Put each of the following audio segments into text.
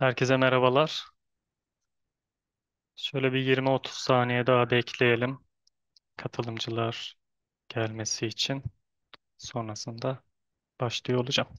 Herkese merhabalar. Şöyle bir 20-30 saniye daha bekleyelim katılımcılar gelmesi için. Sonrasında başlıyor olacağım.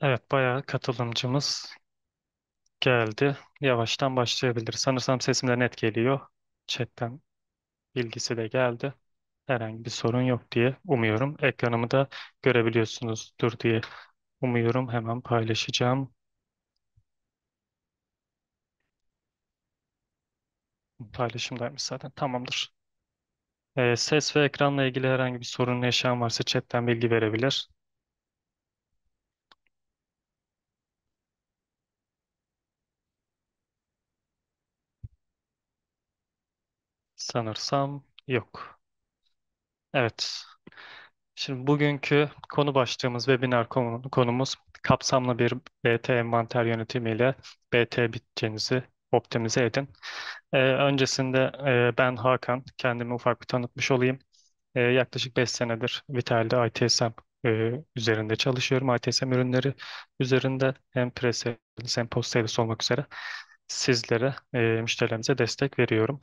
Evet, bayağı katılımcımız geldi. Yavaştan başlayabilir. Sanırsam sesimden net geliyor. Chatten bilgisi de geldi. Herhangi bir sorun yok diye umuyorum. Ekranımı da görebiliyorsunuzdur diye umuyorum. Hemen paylaşacağım. Paylaşımdaymış zaten. Tamamdır. Ee, ses ve ekranla ilgili herhangi bir sorun yaşayan varsa chatten bilgi verebilir. Sanırsam yok. Evet. Şimdi bugünkü konu başlığımız webinar konumuz kapsamlı bir BT envanter yönetimiyle BT bütçenizi optimize edin. Ee, öncesinde e, ben Hakan, kendimi ufak bir tanıtmış olayım. Ee, yaklaşık 5 senedir Vital'de ITSM e, üzerinde çalışıyorum. ITSM ürünleri üzerinde hem pre-sales hem post-sales olmak üzere sizlere, e, müşterilerimize destek veriyorum.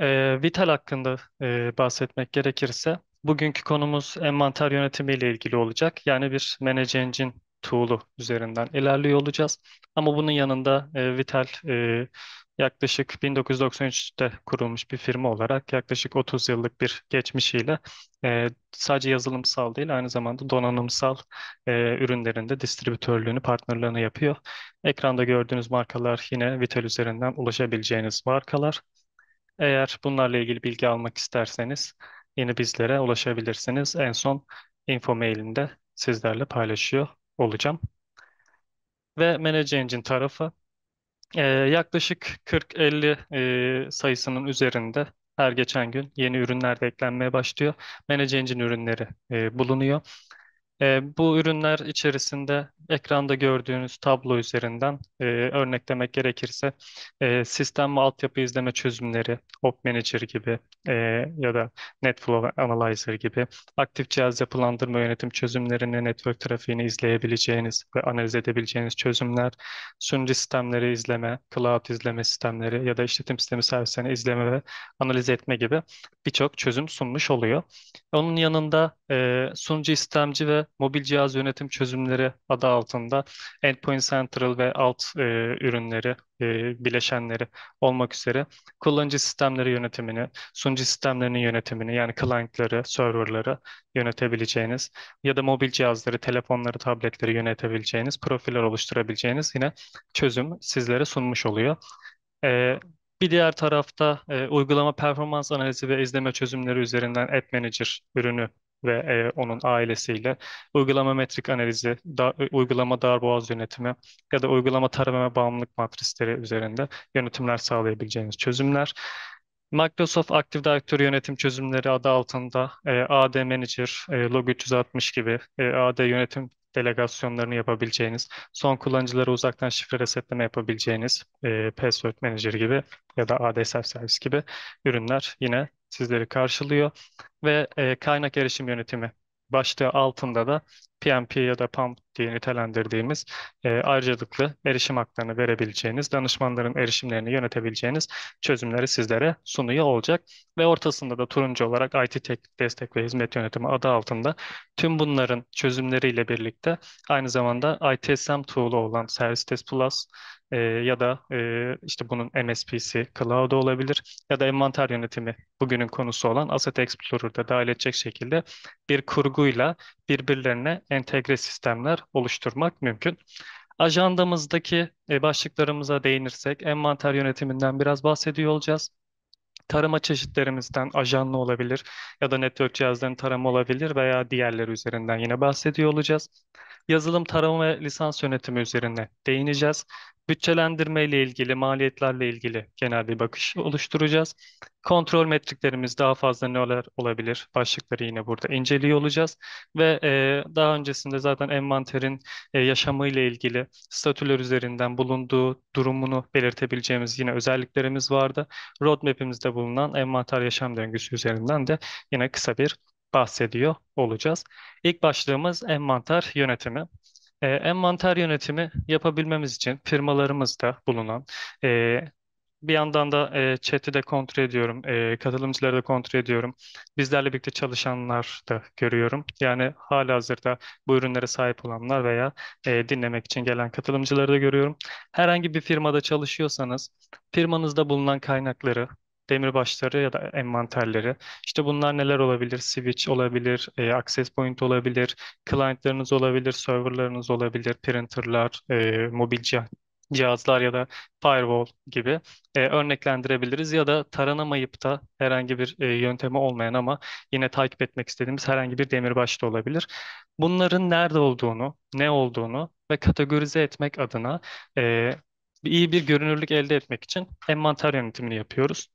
Ee, Vital hakkında e, bahsetmek gerekirse bugünkü konumuz envanter yönetimi ile ilgili olacak. Yani bir Manage Engine tool'u üzerinden ilerliyor olacağız. Ama bunun yanında e, Vital e, yaklaşık 1993'te kurulmuş bir firma olarak yaklaşık 30 yıllık bir geçmişiyle e, sadece yazılımsal değil aynı zamanda donanımsal e, ürünlerinde distribütörlüğünü, partnerlığını yapıyor. Ekranda gördüğünüz markalar yine Vital üzerinden ulaşabileceğiniz markalar. Eğer bunlarla ilgili bilgi almak isterseniz yine bizlere ulaşabilirsiniz. En son info mailinde sizlerle paylaşıyor olacağım. Ve Manage Engine tarafı e, yaklaşık 40-50 e, sayısının üzerinde her geçen gün yeni ürünler de eklenmeye başlıyor. Manage Engine ürünleri e, bulunuyor. E, bu ürünler içerisinde ekranda gördüğünüz tablo üzerinden e, örneklemek gerekirse e, sistem ve altyapı izleme çözümleri, Op Manager gibi e, ya da NetFlow Analyzer gibi aktif cihaz yapılandırma yönetim çözümlerini, network trafiğini izleyebileceğiniz ve analiz edebileceğiniz çözümler, sunucu sistemleri izleme, cloud izleme sistemleri ya da işletim sistemi servislerini izleme ve analiz etme gibi birçok çözüm sunmuş oluyor. Onun yanında e, sunucu istemci ve mobil cihaz yönetim çözümleri adı altında Endpoint Central ve alt e, ürünleri, e, bileşenleri olmak üzere kullanıcı sistemleri yönetimini, sunucu sistemlerinin yönetimini yani client'ları, server'ları yönetebileceğiniz ya da mobil cihazları, telefonları, tabletleri yönetebileceğiniz, profiller oluşturabileceğiniz yine çözüm sizlere sunmuş oluyor. E, bir diğer tarafta e, uygulama performans analizi ve izleme çözümleri üzerinden App Manager ürünü ve e, onun ailesiyle uygulama metrik analizi, da, e, uygulama darboğaz yönetimi ya da uygulama tarama bağımlılık matrisleri üzerinde yönetimler sağlayabileceğiniz çözümler. Microsoft Active Directory yönetim çözümleri adı altında e, AD Manager, e, Log 360 gibi e, AD yönetim delegasyonlarını yapabileceğiniz, son kullanıcılara uzaktan şifre resetleme yapabileceğiniz e, Password Manager gibi ya da AD Self Service gibi ürünler yine sizleri karşılıyor ve e, kaynak erişim yönetimi başlığı altında da PMP ya da PAMP diye nitelendirdiğimiz e, ayrıcalıklı erişim haklarını verebileceğiniz, danışmanların erişimlerini yönetebileceğiniz çözümleri sizlere sunuyor olacak. Ve ortasında da turuncu olarak IT Teknik Destek ve Hizmet Yönetimi adı altında tüm bunların çözümleriyle birlikte aynı zamanda ITSM tool'u olan Service Test Plus e, ya da e, işte bunun MSP'si Cloud olabilir ya da envanter yönetimi bugünün konusu olan Asset Explorer'da dahil edecek şekilde bir kurguyla birbirlerine entegre sistemler oluşturmak mümkün. Ajandamızdaki e, başlıklarımıza değinirsek envanter yönetiminden biraz bahsediyor olacağız tarama çeşitlerimizden ajanlı olabilir ya da network cihazların tarama olabilir veya diğerleri üzerinden yine bahsediyor olacağız yazılım tarama ve lisans yönetimi üzerine değineceğiz. Bütçelendirme ile ilgili, maliyetlerle ilgili genel bir bakış oluşturacağız. Kontrol metriklerimiz daha fazla neler olabilir? Başlıkları yine burada inceliyor olacağız. Ve e, daha öncesinde zaten envanterin e, yaşamı ile ilgili statüler üzerinden bulunduğu durumunu belirtebileceğimiz yine özelliklerimiz vardı. Roadmap'imizde bulunan envanter yaşam döngüsü üzerinden de yine kısa bir bahsediyor olacağız. İlk başlığımız envanter yönetimi. E, envanter yönetimi yapabilmemiz için firmalarımızda bulunan e, bir yandan da e, chat'i de kontrol ediyorum, e, katılımcıları da kontrol ediyorum. Bizlerle birlikte çalışanlar da görüyorum. Yani hazırda bu ürünlere sahip olanlar veya e, dinlemek için gelen katılımcıları da görüyorum. Herhangi bir firmada çalışıyorsanız firmanızda bulunan kaynakları demirbaşları ya da envanterleri. İşte bunlar neler olabilir? Switch olabilir, e, access point olabilir, clientlarınız olabilir, serverlarınız olabilir, printerlar, e, mobil cihazlar ya da firewall gibi e, örneklendirebiliriz ya da taranamayıp da herhangi bir e, yöntemi olmayan ama yine takip etmek istediğimiz herhangi bir demirbaş da olabilir. Bunların nerede olduğunu, ne olduğunu ve kategorize etmek adına e, iyi bir görünürlük elde etmek için envanter yönetimini yapıyoruz.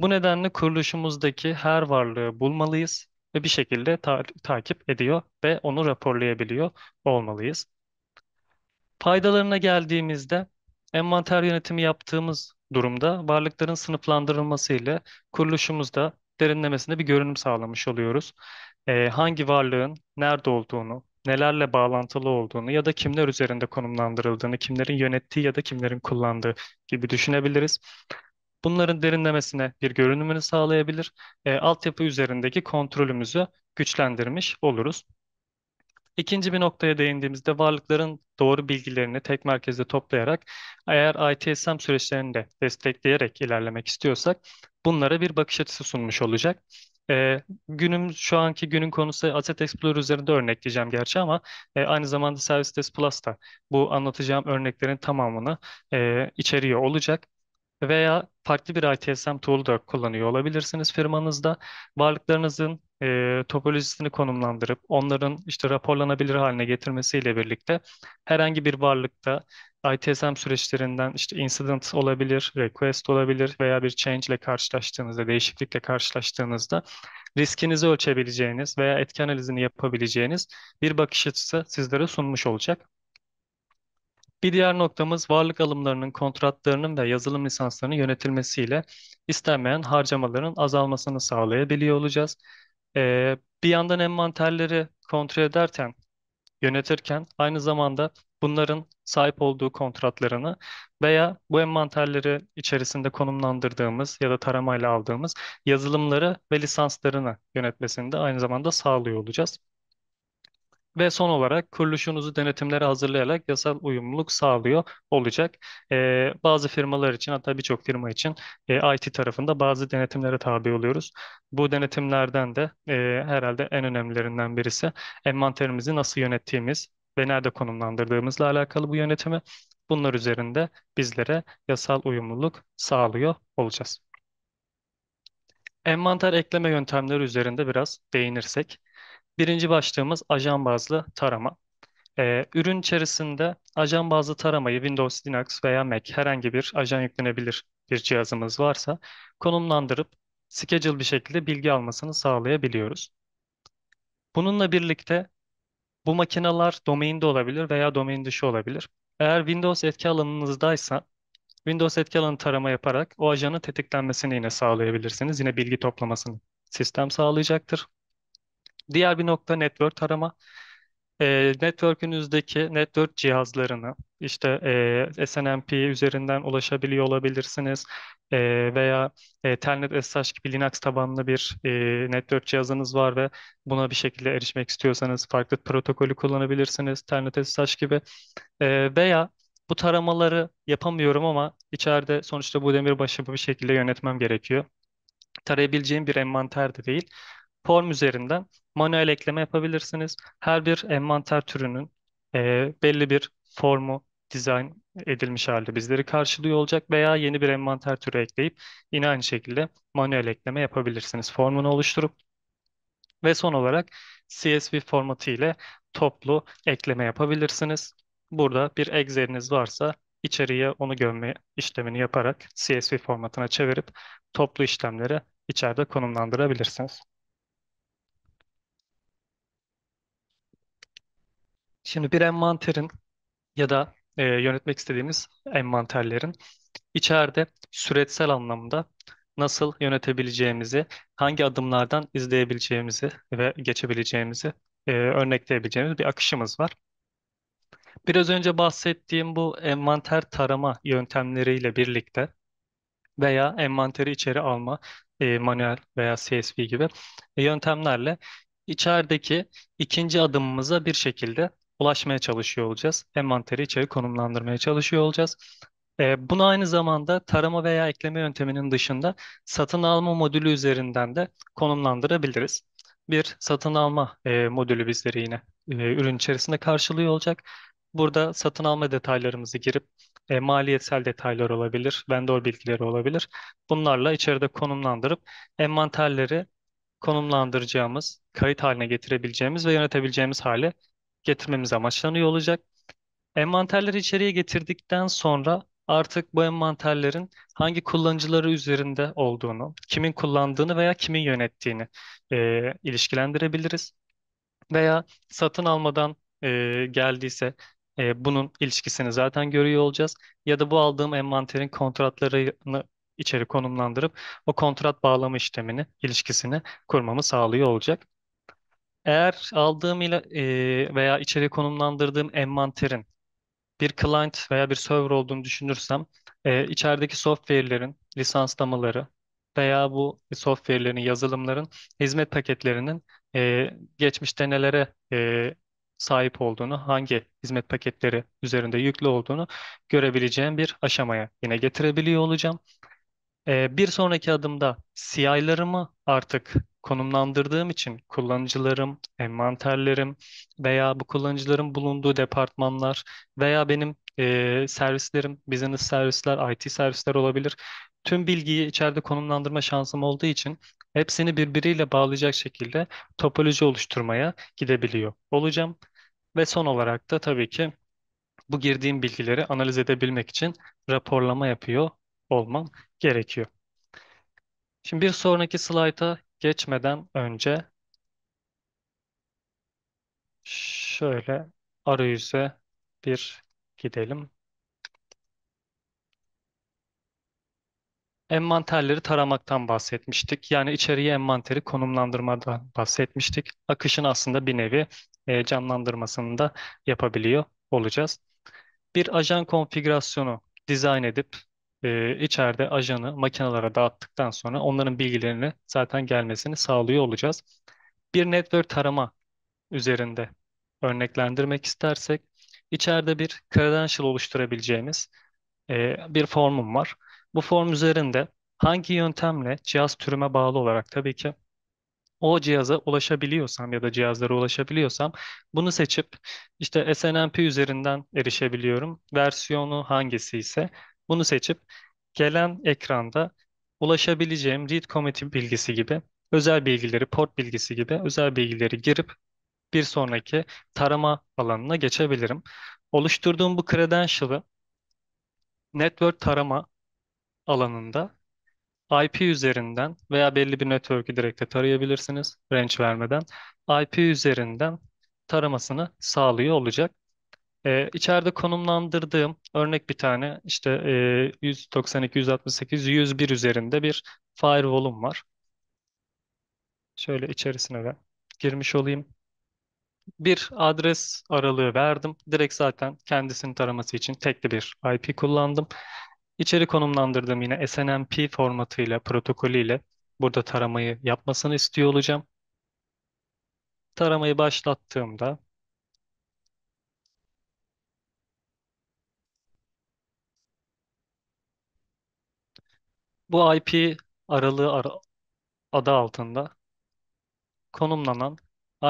Bu nedenle kuruluşumuzdaki her varlığı bulmalıyız ve bir şekilde ta- takip ediyor ve onu raporlayabiliyor olmalıyız. Faydalarına geldiğimizde envanter yönetimi yaptığımız durumda varlıkların sınıflandırılması ile kuruluşumuzda derinlemesine bir görünüm sağlamış oluyoruz. Ee, hangi varlığın nerede olduğunu, nelerle bağlantılı olduğunu ya da kimler üzerinde konumlandırıldığını, kimlerin yönettiği ya da kimlerin kullandığı gibi düşünebiliriz. Bunların derinlemesine bir görünümünü sağlayabilir. E, altyapı üzerindeki kontrolümüzü güçlendirmiş oluruz. İkinci bir noktaya değindiğimizde varlıkların doğru bilgilerini tek merkezde toplayarak eğer ITSM süreçlerini de destekleyerek ilerlemek istiyorsak bunlara bir bakış açısı sunmuş olacak. Ee, günüm şu anki günün konusu Asset Explorer üzerinde örnekleyeceğim gerçi ama e, aynı zamanda Service Desk Plus da bu anlatacağım örneklerin tamamını e, içeriyor olacak veya farklı bir ITSM tool da kullanıyor olabilirsiniz firmanızda. Varlıklarınızın e, topolojisini konumlandırıp onların işte raporlanabilir haline getirmesiyle birlikte herhangi bir varlıkta ITSM süreçlerinden işte incident olabilir, request olabilir veya bir change ile karşılaştığınızda, değişiklikle karşılaştığınızda riskinizi ölçebileceğiniz veya etki analizini yapabileceğiniz bir bakış açısı sizlere sunmuş olacak. Bir diğer noktamız varlık alımlarının, kontratlarının ve yazılım lisanslarının yönetilmesiyle istenmeyen harcamaların azalmasını sağlayabiliyor olacağız. Ee, bir yandan envanterleri kontrol ederken, yönetirken aynı zamanda bunların sahip olduğu kontratlarını veya bu envanterleri içerisinde konumlandırdığımız ya da taramayla aldığımız yazılımları ve lisanslarını yönetmesini de aynı zamanda sağlıyor olacağız. Ve son olarak kuruluşunuzu denetimlere hazırlayarak yasal uyumluluk sağlıyor olacak. Ee, bazı firmalar için hatta birçok firma için e, IT tarafında bazı denetimlere tabi oluyoruz. Bu denetimlerden de e, herhalde en önemlilerinden birisi envanterimizi nasıl yönettiğimiz ve nerede konumlandırdığımızla alakalı bu yönetimi. Bunlar üzerinde bizlere yasal uyumluluk sağlıyor olacağız. Envanter ekleme yöntemleri üzerinde biraz değinirsek, Birinci başlığımız ajan bazlı tarama. Ee, ürün içerisinde ajan bazlı taramayı Windows, Linux veya Mac herhangi bir ajan yüklenebilir bir cihazımız varsa konumlandırıp schedule bir şekilde bilgi almasını sağlayabiliyoruz. Bununla birlikte bu makineler domainde olabilir veya domain dışı olabilir. Eğer Windows etki alanınızdaysa Windows etki alanı tarama yaparak o ajanın tetiklenmesini yine sağlayabilirsiniz. Yine bilgi toplamasını sistem sağlayacaktır. Diğer bir nokta network tarama. E, network'ünüzdeki network cihazlarını işte e, SNMP üzerinden ulaşabiliyor olabilirsiniz e, veya e, Telnet SSH gibi Linux tabanlı bir e, network cihazınız var ve buna bir şekilde erişmek istiyorsanız farklı protokolü kullanabilirsiniz Telnet SSH gibi e, veya bu taramaları yapamıyorum ama içeride sonuçta bu demir başı bir şekilde yönetmem gerekiyor. Tarayabileceğim bir envanter de değil. Form üzerinden manuel ekleme yapabilirsiniz. Her bir envanter türünün e, belli bir formu dizayn edilmiş halde bizleri karşılıyor olacak veya yeni bir envanter türü ekleyip yine aynı şekilde manuel ekleme yapabilirsiniz. Formunu oluşturup ve son olarak CSV formatı ile toplu ekleme yapabilirsiniz. Burada bir Excel'iniz varsa içeriye onu gömme işlemini yaparak CSV formatına çevirip toplu işlemleri içeride konumlandırabilirsiniz. Şimdi bir envanterin ya da e, yönetmek istediğimiz envanterlerin içeride süreçsel anlamda nasıl yönetebileceğimizi, hangi adımlardan izleyebileceğimizi ve geçebileceğimizi e, örnekleyebileceğimiz bir akışımız var. Biraz önce bahsettiğim bu envanter tarama yöntemleriyle birlikte veya envanteri içeri alma e, manuel veya CSV gibi yöntemlerle içerideki ikinci adımımıza bir şekilde ulaşmaya çalışıyor olacağız. Envanteri içeri konumlandırmaya çalışıyor olacağız. E, ee, bunu aynı zamanda tarama veya ekleme yönteminin dışında satın alma modülü üzerinden de konumlandırabiliriz. Bir satın alma e, modülü bizleri yine e, ürün içerisinde karşılıyor olacak. Burada satın alma detaylarımızı girip e, maliyetsel detaylar olabilir, vendor bilgileri olabilir. Bunlarla içeride konumlandırıp envanterleri konumlandıracağımız, kayıt haline getirebileceğimiz ve yönetebileceğimiz hale getirmemiz amaçlanıyor olacak. Envanterleri içeriye getirdikten sonra artık bu envanterlerin hangi kullanıcıları üzerinde olduğunu, kimin kullandığını veya kimin yönettiğini e, ilişkilendirebiliriz. Veya satın almadan e, geldiyse e, bunun ilişkisini zaten görüyor olacağız. Ya da bu aldığım envanterin kontratlarını içeri konumlandırıp o kontrat bağlama işlemini, ilişkisini kurmamı sağlıyor olacak. Eğer aldığım ile veya içeri konumlandırdığım envanterin bir client veya bir server olduğunu düşünürsem e, içerideki software'lerin lisanslamaları veya bu software'lerin, yazılımların hizmet paketlerinin e, geçmişte nelere e, sahip olduğunu, hangi hizmet paketleri üzerinde yüklü olduğunu görebileceğim bir aşamaya yine getirebiliyor olacağım. E, bir sonraki adımda CI'larımı artık konumlandırdığım için kullanıcılarım, envanterlerim veya bu kullanıcıların bulunduğu departmanlar veya benim e, servislerim, business servisler, IT servisler olabilir. Tüm bilgiyi içeride konumlandırma şansım olduğu için hepsini birbiriyle bağlayacak şekilde topoloji oluşturmaya gidebiliyor olacağım. Ve son olarak da tabii ki bu girdiğim bilgileri analiz edebilmek için raporlama yapıyor olmam gerekiyor. Şimdi bir sonraki slayta geçmeden önce şöyle arayüze bir gidelim. Envanterleri taramaktan bahsetmiştik. Yani içeriye envanteri konumlandırmadan bahsetmiştik. Akışın aslında bir nevi e, canlandırmasını da yapabiliyor olacağız. Bir ajan konfigürasyonu dizayn edip e, içeride ajanı makinalara dağıttıktan sonra onların bilgilerini zaten gelmesini sağlıyor olacağız. Bir network tarama üzerinde örneklendirmek istersek içeride bir credential oluşturabileceğimiz e, bir formum var. Bu form üzerinde hangi yöntemle cihaz türüme bağlı olarak tabii ki o cihaza ulaşabiliyorsam ya da cihazlara ulaşabiliyorsam bunu seçip işte SNMP üzerinden erişebiliyorum. Versiyonu hangisi ise bunu seçip gelen ekranda ulaşabileceğim read commit bilgisi gibi özel bilgileri, port bilgisi gibi özel bilgileri girip bir sonraki tarama alanına geçebilirim. Oluşturduğum bu credential'ı network tarama alanında IP üzerinden veya belli bir network'ü direkt de tarayabilirsiniz range vermeden. IP üzerinden taramasını sağlıyor olacak. E, içeride konumlandırdığım örnek bir tane işte e, 192, 168, 101 üzerinde bir firewall'um var. Şöyle içerisine de girmiş olayım. Bir adres aralığı verdim. Direkt zaten kendisini taraması için tekli bir IP kullandım. İçeri konumlandırdım yine SNMP formatıyla, protokolüyle burada taramayı yapmasını istiyor olacağım. Taramayı başlattığımda Bu IP aralığı ara- adı altında konumlanan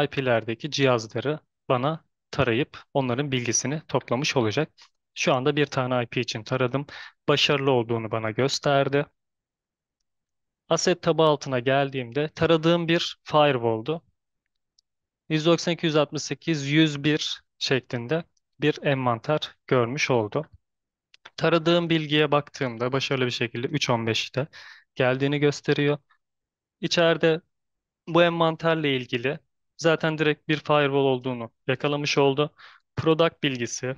IP'lerdeki cihazları bana tarayıp onların bilgisini toplamış olacak. Şu anda bir tane IP için taradım. Başarılı olduğunu bana gösterdi. Asset tabı altına geldiğimde taradığım bir firewall'du. 192.168.101 şeklinde bir envanter görmüş oldu. Taradığım bilgiye baktığımda başarılı bir şekilde 3.15'te geldiğini gösteriyor. İçeride bu envanterle ilgili zaten direkt bir firewall olduğunu yakalamış oldu. Product bilgisi,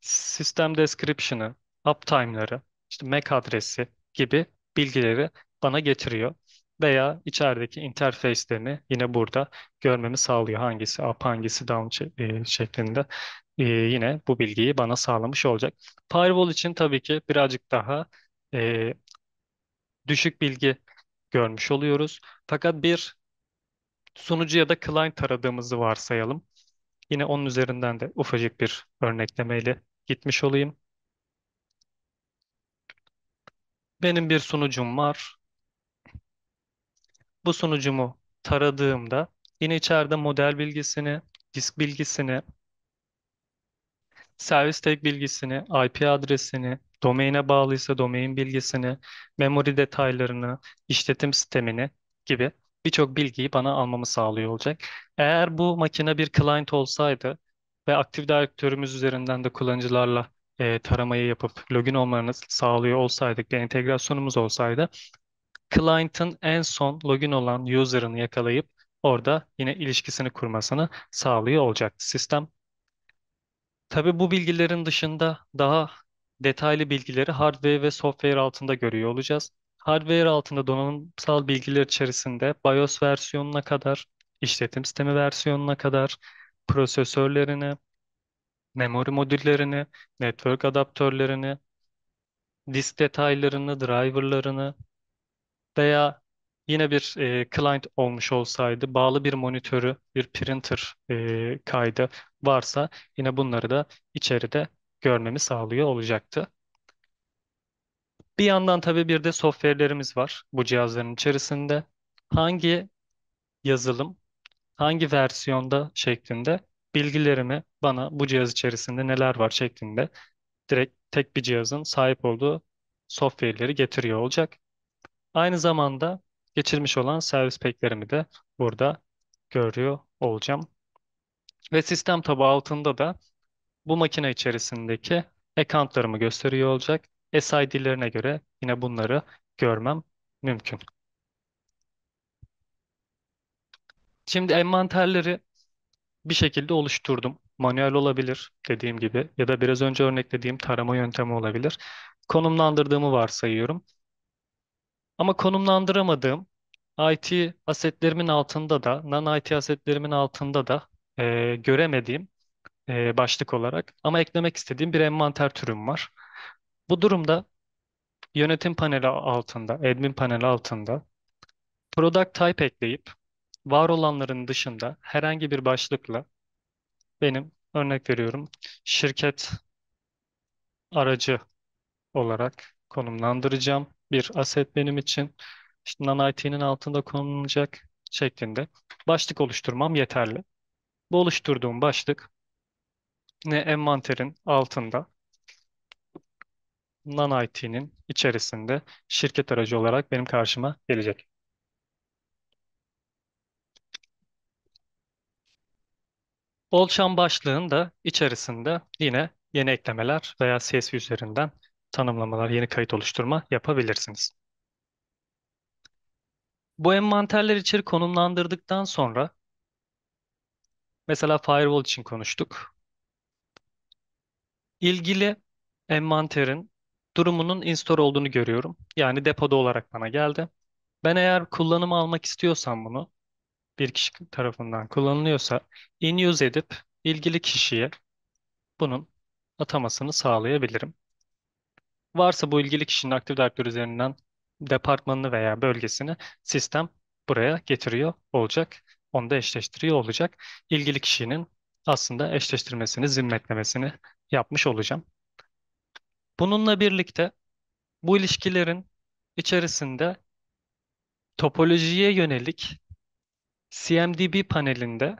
sistem description'ı, uptime'ları, işte MAC adresi gibi bilgileri bana getiriyor. Veya içerideki interface'lerini yine burada görmemi sağlıyor. Hangisi up, hangisi down e, şeklinde e, yine bu bilgiyi bana sağlamış olacak. Firewall için tabii ki birazcık daha e, düşük bilgi görmüş oluyoruz. Fakat bir sunucu ya da client taradığımızı varsayalım. Yine onun üzerinden de ufacık bir örneklemeyle gitmiş olayım. Benim bir sunucum var. Bu sunucumu taradığımda yine içeride model bilgisini, disk bilgisini, Servis tag bilgisini, IP adresini, domaine bağlıysa domain bilgisini, memory detaylarını, işletim sistemini gibi birçok bilgiyi bana almamı sağlıyor olacak. Eğer bu makine bir client olsaydı ve aktif direktörümüz üzerinden de kullanıcılarla e, taramayı yapıp login olmalarını sağlıyor olsaydık, bir entegrasyonumuz olsaydı, client'ın en son login olan user'ını yakalayıp orada yine ilişkisini kurmasını sağlıyor olacaktı. Sistem Tabii bu bilgilerin dışında daha detaylı bilgileri hardware ve software altında görüyor olacağız. Hardware altında donanımsal bilgiler içerisinde BIOS versiyonuna kadar, işletim sistemi versiyonuna kadar, prosesörlerini, memori modüllerini, network adaptörlerini, disk detaylarını, driverlarını veya Yine bir e, client olmuş olsaydı bağlı bir monitörü, bir printer e, kaydı varsa yine bunları da içeride görmemi sağlıyor olacaktı. Bir yandan tabii bir de software'lerimiz var bu cihazların içerisinde. Hangi yazılım, hangi versiyonda şeklinde bilgilerimi bana bu cihaz içerisinde neler var şeklinde direkt tek bir cihazın sahip olduğu software'leri getiriyor olacak. Aynı zamanda geçirmiş olan servis peklerimi de burada görüyor olacağım. Ve sistem tabağı altında da bu makine içerisindeki accountlarımı gösteriyor olacak. SID'lerine göre yine bunları görmem mümkün. Şimdi envanterleri bir şekilde oluşturdum. Manuel olabilir dediğim gibi ya da biraz önce örneklediğim tarama yöntemi olabilir. Konumlandırdığımı varsayıyorum. Ama konumlandıramadığım IT asetlerimin altında da, non-IT asetlerimin altında da e, göremediğim e, başlık olarak ama eklemek istediğim bir envanter türüm var. Bu durumda yönetim paneli altında, admin paneli altında product type ekleyip var olanların dışında herhangi bir başlıkla benim örnek veriyorum şirket aracı olarak konumlandıracağım bir aset benim için. İşte NanIT'nin altında konulacak şeklinde başlık oluşturmam yeterli. Bu oluşturduğum başlık ne envanterin altında NanIT'nin içerisinde şirket aracı olarak benim karşıma gelecek. Oluşan başlığın da içerisinde yine yeni eklemeler veya CSV üzerinden tanımlamalar, yeni kayıt oluşturma yapabilirsiniz. Bu envanterler içeri konumlandırdıktan sonra mesela firewall için konuştuk. İlgili envanterin durumunun install olduğunu görüyorum. Yani depoda olarak bana geldi. Ben eğer kullanım almak istiyorsam bunu bir kişi tarafından kullanılıyorsa in use edip ilgili kişiye bunun atamasını sağlayabilirim. Varsa bu ilgili kişinin aktif direktör üzerinden departmanını veya bölgesini sistem buraya getiriyor olacak. Onu da eşleştiriyor olacak. İlgili kişinin aslında eşleştirmesini, zimmetlemesini yapmış olacağım. Bununla birlikte bu ilişkilerin içerisinde topolojiye yönelik CMDB panelinde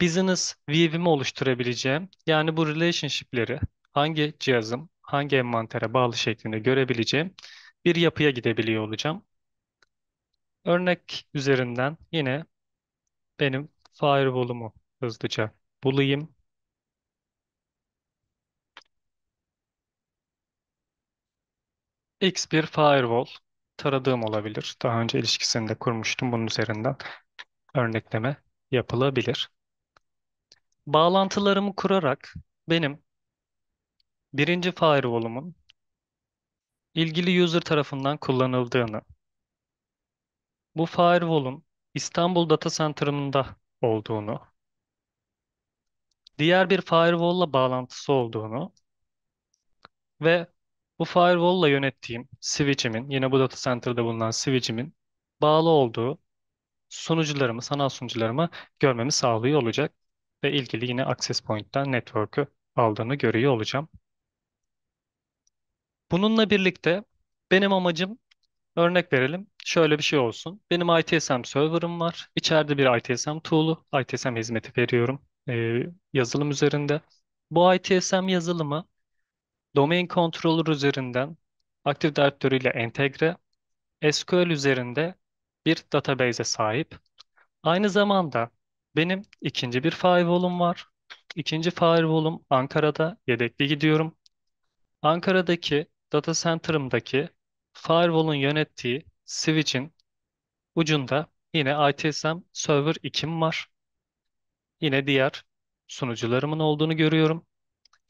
business view'imi oluşturabileceğim. Yani bu relationship'leri hangi cihazım, hangi envantere bağlı şeklinde görebileceğim bir yapıya gidebiliyor olacağım. Örnek üzerinden yine benim firewall'umu hızlıca bulayım. X bir firewall taradığım olabilir. Daha önce ilişkisini de kurmuştum. Bunun üzerinden örnekleme yapılabilir. Bağlantılarımı kurarak benim birinci firewall'umun ilgili user tarafından kullanıldığını, bu firewall'un İstanbul Data Center'ında olduğunu, diğer bir firewall'la bağlantısı olduğunu ve bu firewall'la yönettiğim switch'imin, yine bu data center'da bulunan switch'imin bağlı olduğu sunucularımı, sanal sunucularımı görmemi sağlıyor olacak ve ilgili yine access point'ten network'ü aldığını görüyor olacağım. Bununla birlikte benim amacım örnek verelim. Şöyle bir şey olsun. Benim ITSM server'ım var. İçeride bir ITSM tool'u, ITSM hizmeti veriyorum e, yazılım üzerinde. Bu ITSM yazılımı domain controller üzerinden Active Directory ile entegre, SQL üzerinde bir database'e sahip. Aynı zamanda benim ikinci bir firewall'um var. İkinci firewall'um Ankara'da yedekli gidiyorum. Ankara'daki data center'ımdaki firewall'un yönettiği switch'in ucunda yine ITSM Server 2'm var. Yine diğer sunucularımın olduğunu görüyorum.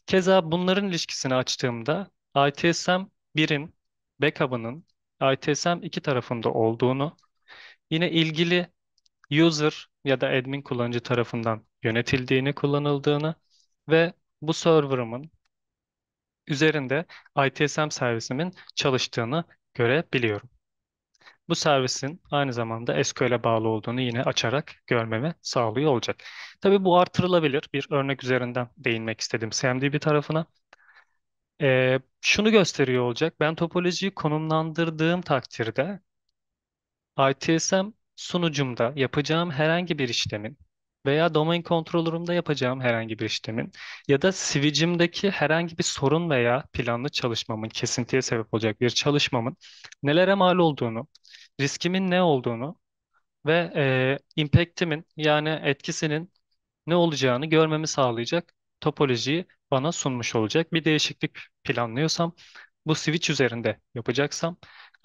Keza bunların ilişkisini açtığımda ITSM 1'in backup'ının ITSM 2 tarafında olduğunu, yine ilgili user ya da admin kullanıcı tarafından yönetildiğini, kullanıldığını ve bu server'ımın üzerinde ITSM servisimin çalıştığını görebiliyorum. Bu servisin aynı zamanda SQL'e bağlı olduğunu yine açarak görmemi sağlıyor olacak. Tabii bu artırılabilir. Bir örnek üzerinden değinmek istedim CMDB tarafına. Ee, şunu gösteriyor olacak. Ben topolojiyi konumlandırdığım takdirde ITSM sunucumda yapacağım herhangi bir işlemin veya domain controller'ımda yapacağım herhangi bir işlemin ya da switch'imdeki herhangi bir sorun veya planlı çalışmamın kesintiye sebep olacak bir çalışmamın nelere mal olduğunu, riskimin ne olduğunu ve e, impact'imin yani etkisinin ne olacağını görmemi sağlayacak topolojiyi bana sunmuş olacak. Bir değişiklik planlıyorsam bu switch üzerinde yapacaksam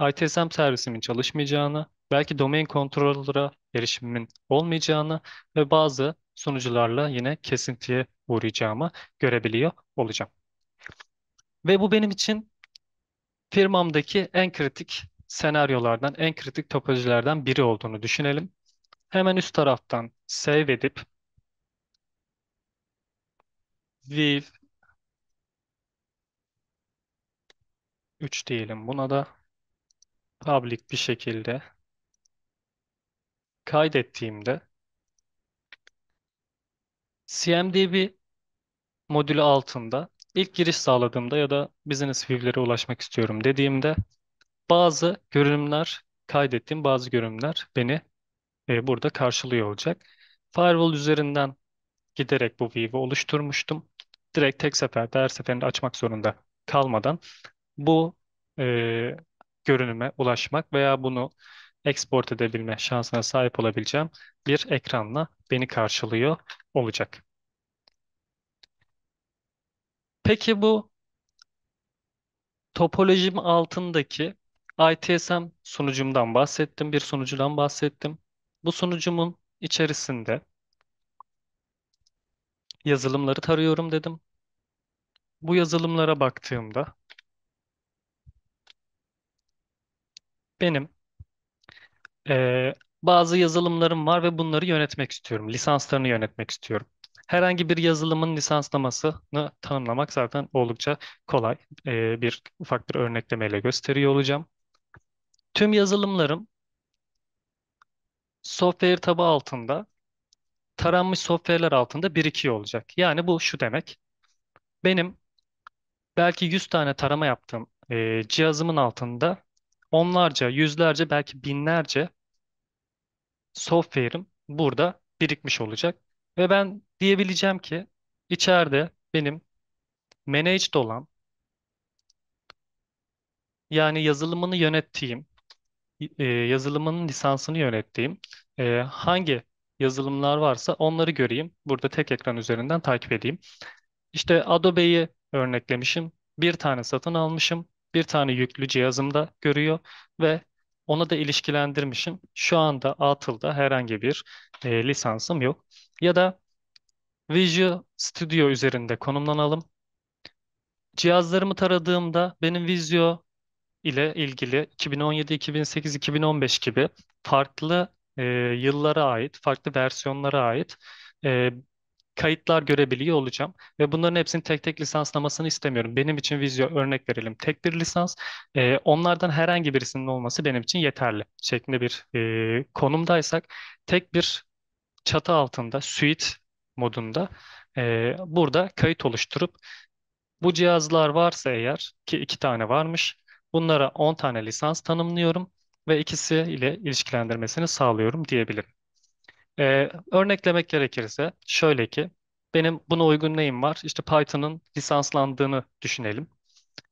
ITSM servisimin çalışmayacağını Belki domain kontrolüre erişimimin olmayacağını ve bazı sunucularla yine kesintiye uğrayacağımı görebiliyor olacağım. Ve bu benim için firmamdaki en kritik senaryolardan, en kritik topolojilerden biri olduğunu düşünelim. Hemen üst taraftan save edip with 3 diyelim buna da public bir şekilde kaydettiğimde CMDB modülü altında ilk giriş sağladığımda ya da business view'lere ulaşmak istiyorum dediğimde bazı görünümler kaydettiğim bazı görünümler beni e, burada karşılıyor olacak. Firewall üzerinden giderek bu view'u oluşturmuştum. Direkt tek seferde her seferinde açmak zorunda kalmadan bu e, görünüme ulaşmak veya bunu export edebilme şansına sahip olabileceğim bir ekranla beni karşılıyor olacak. Peki bu topolojim altındaki ITSM sunucumdan bahsettim, bir sunucudan bahsettim. Bu sunucumun içerisinde yazılımları tarıyorum dedim. Bu yazılımlara baktığımda benim ee, bazı yazılımlarım var ve bunları yönetmek istiyorum. Lisanslarını yönetmek istiyorum. Herhangi bir yazılımın lisanslamasını tanımlamak zaten oldukça kolay. Ee, bir ufak bir örneklemeyle gösteriyor olacağım. Tüm yazılımlarım software tabı altında taranmış software'ler altında birikiyor olacak. Yani bu şu demek. Benim belki 100 tane tarama yaptığım e, cihazımın altında onlarca, yüzlerce, belki binlerce Software'im burada birikmiş olacak. Ve ben diyebileceğim ki içeride benim managed olan yani yazılımını yönettiğim, e, yazılımının lisansını yönettiğim e, hangi yazılımlar varsa onları göreyim. Burada tek ekran üzerinden takip edeyim. İşte Adobe'yi örneklemişim. Bir tane satın almışım. Bir tane yüklü cihazımda görüyor ve ona da ilişkilendirmişim. Şu anda Atıl'da herhangi bir e, lisansım yok. Ya da Visual Studio üzerinde konumlanalım. Cihazlarımı taradığımda benim Visio ile ilgili 2017, 2008, 2015 gibi farklı e, yıllara ait, farklı versiyonlara ait e, kayıtlar görebiliyor olacağım ve bunların hepsini tek tek lisanslamasını istemiyorum. Benim için Vizio örnek verelim tek bir lisans. E, onlardan herhangi birisinin olması benim için yeterli şeklinde bir e, konumdaysak tek bir çatı altında suite modunda e, burada kayıt oluşturup bu cihazlar varsa eğer ki iki tane varmış bunlara 10 tane lisans tanımlıyorum ve ikisi ile ilişkilendirmesini sağlıyorum diyebilirim. Ee, örneklemek gerekirse şöyle ki benim buna uygun neyim var? İşte Python'ın lisanslandığını düşünelim.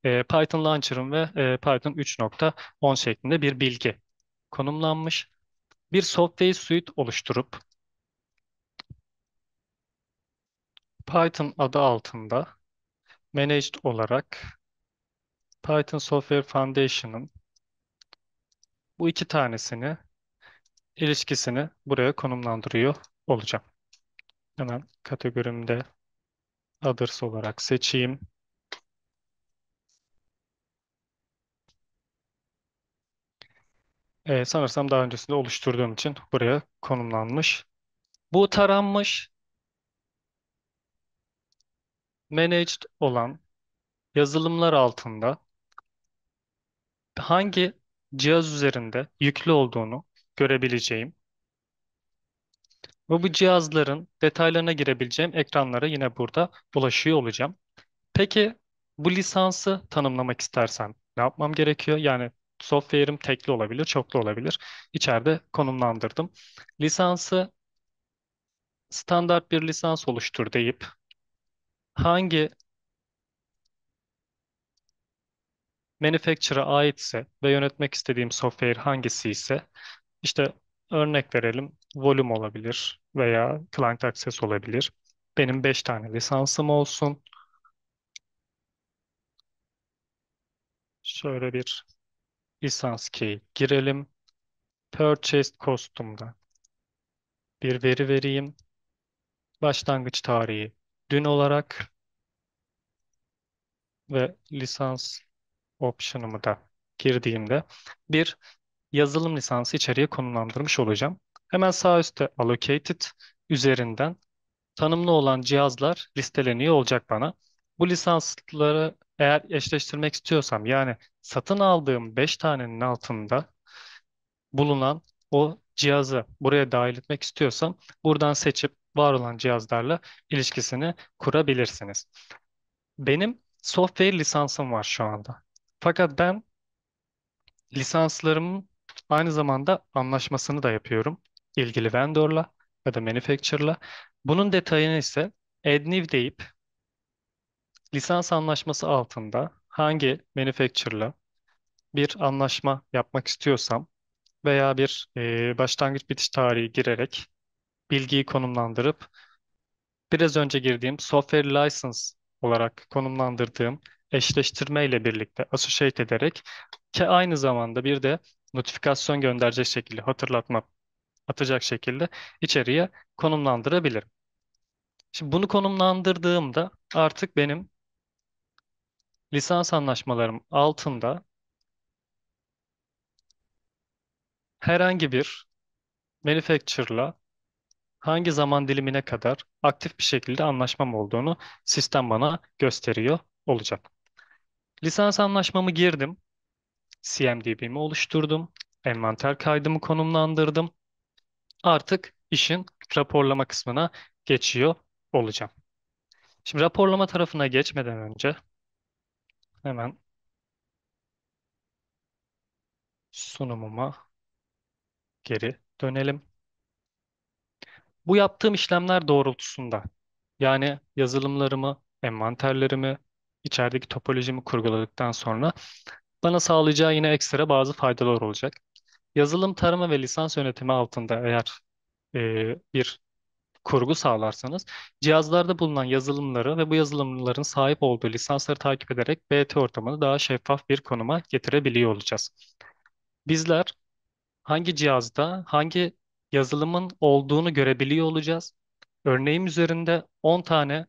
Ee, Python Launcher'ın ve e, Python 3.10 şeklinde bir bilgi konumlanmış. Bir software suite oluşturup Python adı altında managed olarak Python Software Foundation'ın bu iki tanesini ilişkisini buraya konumlandırıyor olacağım. Hemen kategorimde others olarak seçeyim. Ee, sanırsam daha öncesinde oluşturduğum için buraya konumlanmış. Bu taranmış. Managed olan yazılımlar altında hangi cihaz üzerinde yüklü olduğunu görebileceğim ve bu cihazların detaylarına girebileceğim ekranlara yine burada ulaşıyor olacağım. Peki bu lisansı tanımlamak istersen ne yapmam gerekiyor? Yani software'im tekli olabilir, çoklu olabilir. İçeride konumlandırdım. Lisansı standart bir lisans oluştur deyip hangi manufacturer'a aitse ve yönetmek istediğim software hangisi ise işte örnek verelim, volüm olabilir veya client access olabilir. Benim 5 tane lisansım olsun. Şöyle bir lisans key girelim. Purchase kostumda bir veri vereyim. Başlangıç tarihi dün olarak ve lisans option'ımı da girdiğimde bir yazılım lisansı içeriye konumlandırmış olacağım. Hemen sağ üstte Allocated üzerinden tanımlı olan cihazlar listeleniyor olacak bana. Bu lisansları eğer eşleştirmek istiyorsam yani satın aldığım 5 tanenin altında bulunan o cihazı buraya dahil etmek istiyorsam buradan seçip var olan cihazlarla ilişkisini kurabilirsiniz. Benim software lisansım var şu anda. Fakat ben lisanslarımın Aynı zamanda anlaşmasını da yapıyorum ilgili vendorla ya da manufacturer'la. Bunun detayını ise AdNiv deyip lisans anlaşması altında hangi manufacturer'la bir anlaşma yapmak istiyorsam veya bir e, başlangıç bitiş tarihi girerek bilgiyi konumlandırıp biraz önce girdiğim software license olarak konumlandırdığım eşleştirme ile birlikte associate ederek ki aynı zamanda bir de notifikasyon gönderecek şekilde hatırlatma atacak şekilde içeriye konumlandırabilirim. Şimdi bunu konumlandırdığımda artık benim lisans anlaşmalarım altında herhangi bir manufacturer'la hangi zaman dilimine kadar aktif bir şekilde anlaşmam olduğunu sistem bana gösteriyor olacak. Lisans anlaşmamı girdim. CMDB'mi oluşturdum. Envanter kaydımı konumlandırdım. Artık işin raporlama kısmına geçiyor olacağım. Şimdi raporlama tarafına geçmeden önce hemen sunumuma geri dönelim. Bu yaptığım işlemler doğrultusunda yani yazılımlarımı, envanterlerimi, içerideki topolojimi kurguladıktan sonra bana sağlayacağı yine ekstra bazı faydalar olacak. Yazılım tarımı ve lisans yönetimi altında eğer e, bir kurgu sağlarsanız cihazlarda bulunan yazılımları ve bu yazılımların sahip olduğu lisansları takip ederek BT ortamını daha şeffaf bir konuma getirebiliyor olacağız. Bizler hangi cihazda hangi yazılımın olduğunu görebiliyor olacağız. Örneğim üzerinde 10 tane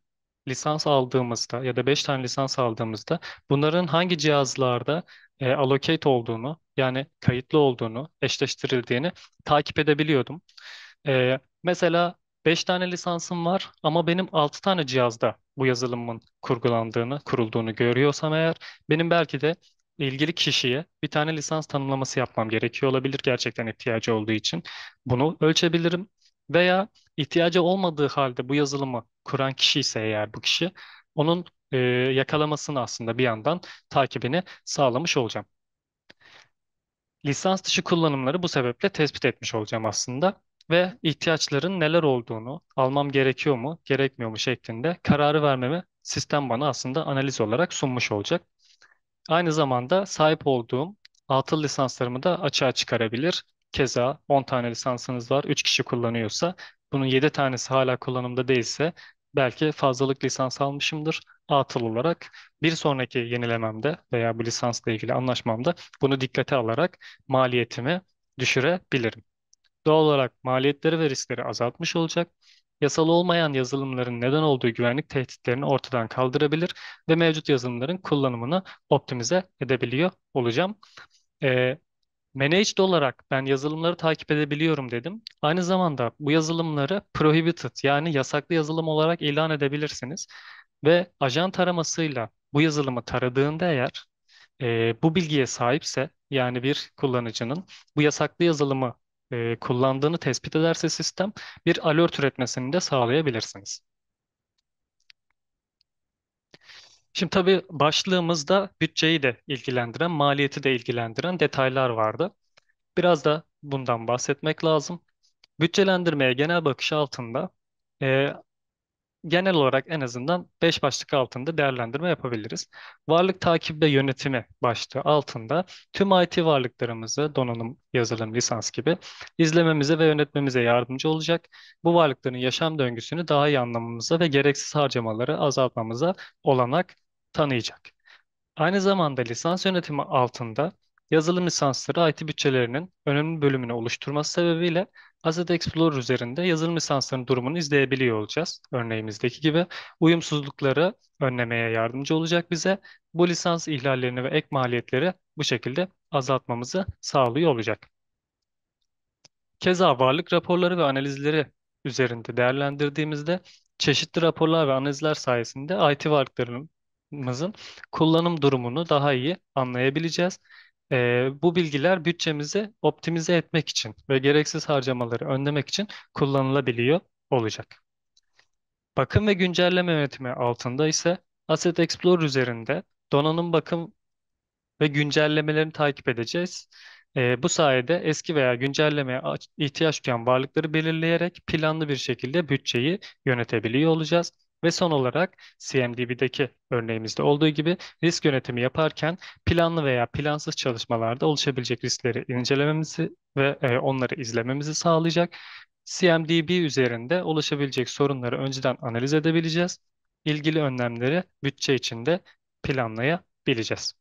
lisans aldığımızda ya da 5 tane lisans aldığımızda bunların hangi cihazlarda e, allocate olduğunu yani kayıtlı olduğunu, eşleştirildiğini takip edebiliyordum. E, mesela 5 tane lisansım var ama benim 6 tane cihazda bu yazılımın kurgulandığını, kurulduğunu görüyorsam eğer benim belki de ilgili kişiye bir tane lisans tanımlaması yapmam gerekiyor olabilir gerçekten ihtiyacı olduğu için. Bunu ölçebilirim veya ihtiyacı olmadığı halde bu yazılımı kuran kişi ise eğer bu kişi onun e, yakalamasını aslında bir yandan takibini sağlamış olacağım. Lisans dışı kullanımları bu sebeple tespit etmiş olacağım aslında ve ihtiyaçların neler olduğunu, almam gerekiyor mu, gerekmiyor mu şeklinde kararı vermemi sistem bana aslında analiz olarak sunmuş olacak. Aynı zamanda sahip olduğum atıl lisanslarımı da açığa çıkarabilir. Keza 10 tane lisansınız var, 3 kişi kullanıyorsa, bunun 7 tanesi hala kullanımda değilse belki fazlalık lisans almışımdır. Atıl olarak bir sonraki yenilememde veya bu lisansla ilgili anlaşmamda bunu dikkate alarak maliyetimi düşürebilirim. Doğal olarak maliyetleri ve riskleri azaltmış olacak. Yasal olmayan yazılımların neden olduğu güvenlik tehditlerini ortadan kaldırabilir ve mevcut yazılımların kullanımını optimize edebiliyor olacağım. Ee, Managed olarak ben yazılımları takip edebiliyorum dedim. Aynı zamanda bu yazılımları prohibited yani yasaklı yazılım olarak ilan edebilirsiniz. Ve ajan taramasıyla bu yazılımı taradığında eğer e, bu bilgiye sahipse yani bir kullanıcının bu yasaklı yazılımı e, kullandığını tespit ederse sistem bir alert üretmesini de sağlayabilirsiniz. Şimdi tabii başlığımızda bütçeyi de ilgilendiren, maliyeti de ilgilendiren detaylar vardı. Biraz da bundan bahsetmek lazım. Bütçelendirmeye genel bakış altında e, genel olarak en azından 5 başlık altında değerlendirme yapabiliriz. Varlık takibi ve yönetimi başlığı altında tüm IT varlıklarımızı, donanım, yazılım, lisans gibi izlememize ve yönetmemize yardımcı olacak. Bu varlıkların yaşam döngüsünü daha iyi anlamamıza ve gereksiz harcamaları azaltmamıza olanak tanıyacak. Aynı zamanda lisans yönetimi altında yazılım lisansları IT bütçelerinin önemli bölümünü oluşturması sebebiyle Asset Explorer üzerinde yazılım lisanslarının durumunu izleyebiliyor olacağız. Örneğimizdeki gibi uyumsuzlukları önlemeye yardımcı olacak bize. Bu lisans ihlallerini ve ek maliyetleri bu şekilde azaltmamızı sağlıyor olacak. Keza varlık raporları ve analizleri üzerinde değerlendirdiğimizde çeşitli raporlar ve analizler sayesinde IT varlıklarının mızın kullanım durumunu daha iyi anlayabileceğiz. Ee, bu bilgiler bütçemizi optimize etmek için ve gereksiz harcamaları önlemek için kullanılabiliyor olacak. Bakım ve güncelleme yönetimi altında ise Asset Explorer üzerinde donanım bakım ve güncellemelerini takip edeceğiz. Ee, bu sayede eski veya güncellemeye ihtiyaç duyan varlıkları belirleyerek planlı bir şekilde bütçeyi yönetebiliyor olacağız. Ve son olarak CMDB'deki örneğimizde olduğu gibi risk yönetimi yaparken planlı veya plansız çalışmalarda oluşabilecek riskleri incelememizi ve e, onları izlememizi sağlayacak. CMDB üzerinde oluşabilecek sorunları önceden analiz edebileceğiz. İlgili önlemleri bütçe içinde planlayabileceğiz.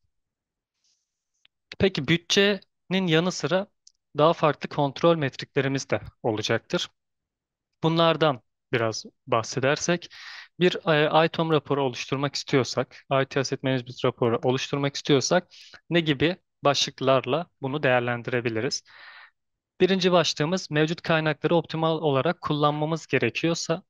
Peki bütçenin yanı sıra daha farklı kontrol metriklerimiz de olacaktır. Bunlardan biraz bahsedersek bir e, ITOM raporu oluşturmak istiyorsak, IT Asset Management raporu oluşturmak istiyorsak ne gibi başlıklarla bunu değerlendirebiliriz? Birinci başlığımız mevcut kaynakları optimal olarak kullanmamız gerekiyorsa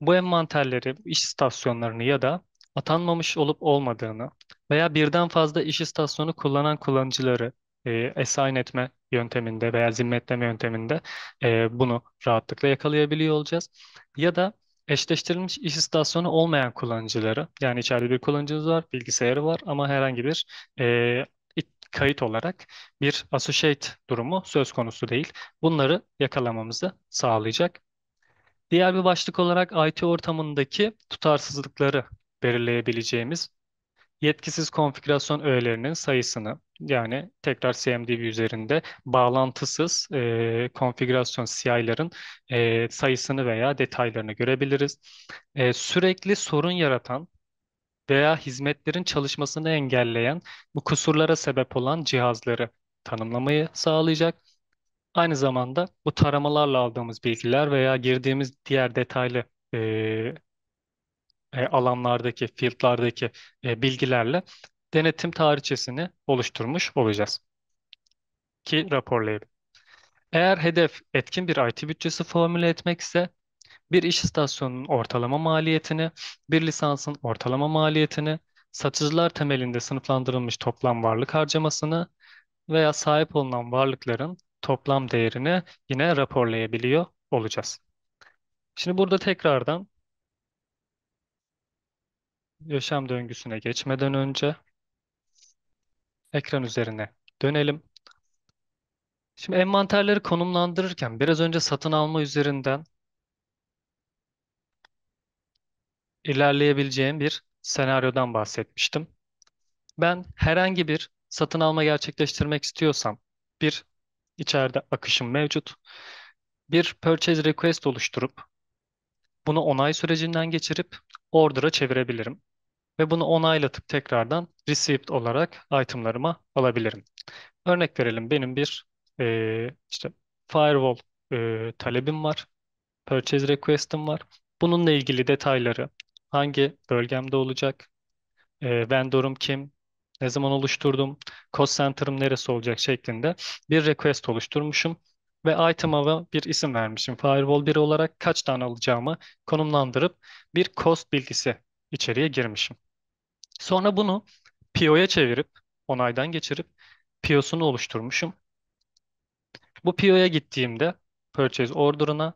bu envanterleri, iş istasyonlarını ya da atanmamış olup olmadığını veya birden fazla iş istasyonu kullanan kullanıcıları e, assign etme yönteminde veya zimmetleme yönteminde e, bunu rahatlıkla yakalayabiliyor olacağız. Ya da Eşleştirilmiş iş istasyonu olmayan kullanıcıları, yani içeride bir kullanıcınız var, bilgisayarı var ama herhangi bir e, kayıt olarak bir associate durumu söz konusu değil. Bunları yakalamamızı sağlayacak. Diğer bir başlık olarak IT ortamındaki tutarsızlıkları belirleyebileceğimiz yetkisiz konfigürasyon öğelerinin sayısını yani tekrar CMDB üzerinde bağlantısız e, konfigürasyon CI'ların e, sayısını veya detaylarını görebiliriz. E, sürekli sorun yaratan veya hizmetlerin çalışmasını engelleyen bu kusurlara sebep olan cihazları tanımlamayı sağlayacak. Aynı zamanda bu taramalarla aldığımız bilgiler veya girdiğimiz diğer detaylı e, e, alanlardaki, fieldlardaki e, bilgilerle denetim tarihçesini oluşturmuş olacağız ki raporlayabilir. Eğer hedef etkin bir IT bütçesi formüle etmek ise bir iş istasyonunun ortalama maliyetini, bir lisansın ortalama maliyetini, satıcılar temelinde sınıflandırılmış toplam varlık harcamasını veya sahip olunan varlıkların toplam değerini yine raporlayabiliyor olacağız. Şimdi burada tekrardan yaşam döngüsüne geçmeden önce ekran üzerine dönelim. Şimdi envanterleri konumlandırırken biraz önce satın alma üzerinden ilerleyebileceğim bir senaryodan bahsetmiştim. Ben herhangi bir satın alma gerçekleştirmek istiyorsam bir içeride akışım mevcut. Bir purchase request oluşturup bunu onay sürecinden geçirip order'a çevirebilirim ve bunu onaylatıp tekrardan received olarak itemlarıma alabilirim. Örnek verelim benim bir e, işte firewall e, talebim var. Purchase request'im var. Bununla ilgili detayları hangi bölgemde olacak? E, vendor'um kim? Ne zaman oluşturdum? Cost center'ım neresi olacak şeklinde bir request oluşturmuşum ve item'a bir isim vermişim. Firewall 1 olarak kaç tane alacağımı konumlandırıp bir cost bilgisi içeriye girmişim. Sonra bunu PO'ya çevirip, onaydan geçirip PO'sunu oluşturmuşum. Bu PO'ya gittiğimde purchase order'ına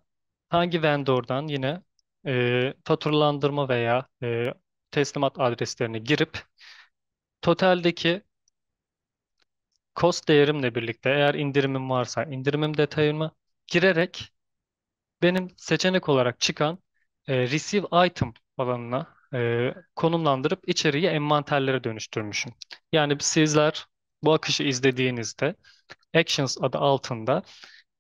hangi vendor'dan yine e, faturalandırma veya e, teslimat adreslerini girip totaldeki cost değerimle birlikte eğer indirimim varsa indirimim detayımı girerek benim seçenek olarak çıkan e, receive item alanına e, konumlandırıp içeriği envanterlere dönüştürmüşüm. Yani sizler bu akışı izlediğinizde Actions adı altında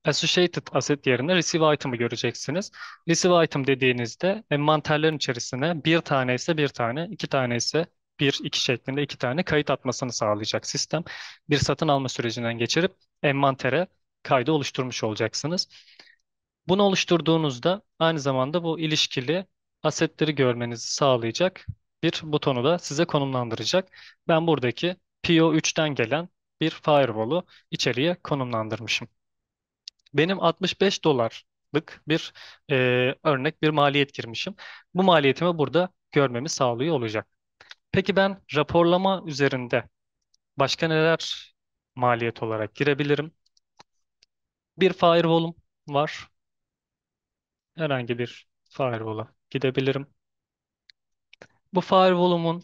Associated Asset yerine Receive Item'ı göreceksiniz. Receive Item dediğinizde envanterlerin içerisine bir tane ise bir tane, iki tane ise bir, iki şeklinde iki tane kayıt atmasını sağlayacak sistem. Bir satın alma sürecinden geçirip envantere kaydı oluşturmuş olacaksınız. Bunu oluşturduğunuzda aynı zamanda bu ilişkili Asetleri görmenizi sağlayacak bir butonu da size konumlandıracak. Ben buradaki PO3'ten gelen bir firewall'u içeriye konumlandırmışım. Benim 65 dolarlık bir e, örnek bir maliyet girmişim. Bu maliyetimi burada görmemi sağlıyor olacak. Peki ben raporlama üzerinde başka neler maliyet olarak girebilirim? Bir firewall'um var. Herhangi bir firewall'a gidebilirim. Bu firewall'umun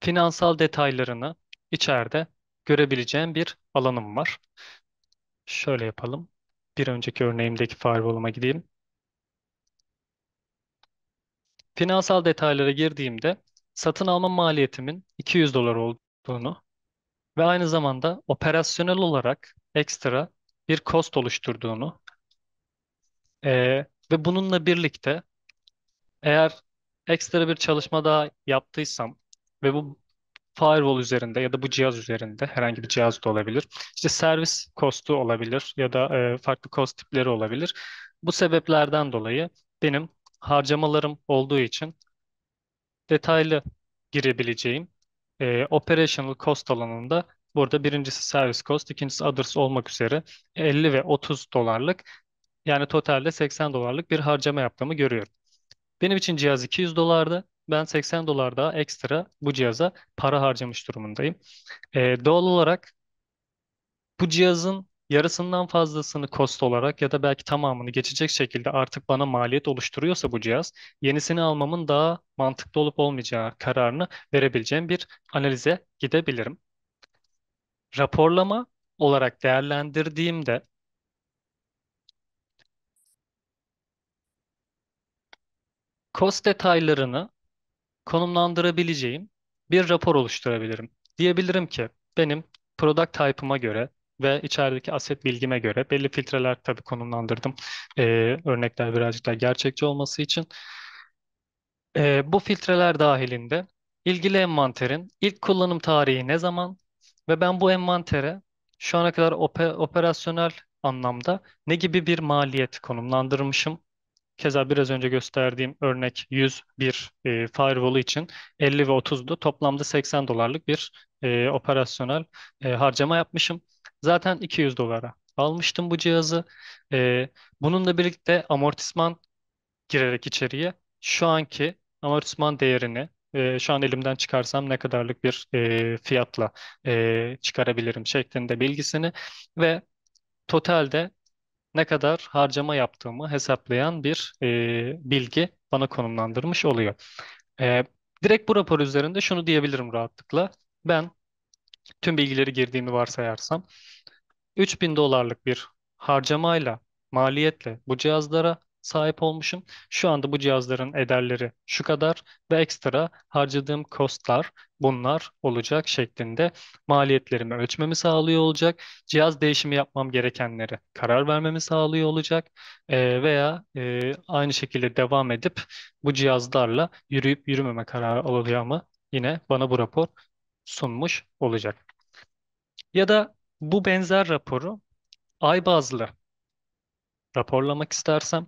finansal detaylarını içeride görebileceğim bir alanım var. Şöyle yapalım. Bir önceki örneğimdeki firewall'uma gideyim. Finansal detaylara girdiğimde satın alma maliyetimin 200 dolar olduğunu ve aynı zamanda operasyonel olarak ekstra bir cost oluşturduğunu ee, ve bununla birlikte eğer ekstra bir çalışma daha yaptıysam ve bu firewall üzerinde ya da bu cihaz üzerinde herhangi bir cihaz da olabilir. İşte servis kostu olabilir ya da e, farklı kost tipleri olabilir. Bu sebeplerden dolayı benim harcamalarım olduğu için detaylı girebileceğim e, operational cost alanında burada birincisi servis cost, ikincisi others olmak üzere 50 ve 30 dolarlık yani totalde 80 dolarlık bir harcama yaptığımı görüyorum. Benim için cihaz 200 dolardı. Ben 80 dolar daha ekstra bu cihaza para harcamış durumundayım. Ee, doğal olarak bu cihazın yarısından fazlasını kost olarak ya da belki tamamını geçecek şekilde artık bana maliyet oluşturuyorsa bu cihaz, yenisini almamın daha mantıklı olup olmayacağı kararını verebileceğim bir analize gidebilirim. Raporlama olarak değerlendirdiğimde Kost detaylarını konumlandırabileceğim bir rapor oluşturabilirim. Diyebilirim ki benim product type'ıma göre ve içerideki asset bilgime göre belli filtreler tabii konumlandırdım. Ee, örnekler birazcık daha gerçekçi olması için. Ee, bu filtreler dahilinde ilgili envanterin ilk kullanım tarihi ne zaman ve ben bu envantere şu ana kadar op- operasyonel anlamda ne gibi bir maliyet konumlandırmışım Keza biraz önce gösterdiğim örnek 101 e, firewall'u için 50 ve 30'du. Toplamda 80 dolarlık bir e, operasyonel e, harcama yapmışım. Zaten 200 dolara almıştım bu cihazı. E, bununla birlikte amortisman girerek içeriye şu anki amortisman değerini e, şu an elimden çıkarsam ne kadarlık bir e, fiyatla e, çıkarabilirim şeklinde bilgisini ve totalde ne kadar harcama yaptığımı hesaplayan bir e, bilgi bana konumlandırmış oluyor. E, direkt bu rapor üzerinde şunu diyebilirim rahatlıkla. Ben tüm bilgileri girdiğimi varsayarsam 3000 dolarlık bir harcamayla, maliyetle bu cihazlara sahip olmuşum. Şu anda bu cihazların ederleri şu kadar ve ekstra harcadığım kostlar bunlar olacak şeklinde maliyetlerimi ölçmemi sağlıyor olacak. Cihaz değişimi yapmam gerekenlere karar vermemi sağlıyor olacak e, veya e, aynı şekilde devam edip bu cihazlarla yürüyüp yürümeme kararı alacağımı yine bana bu rapor sunmuş olacak. Ya da bu benzer raporu ay bazlı raporlamak istersem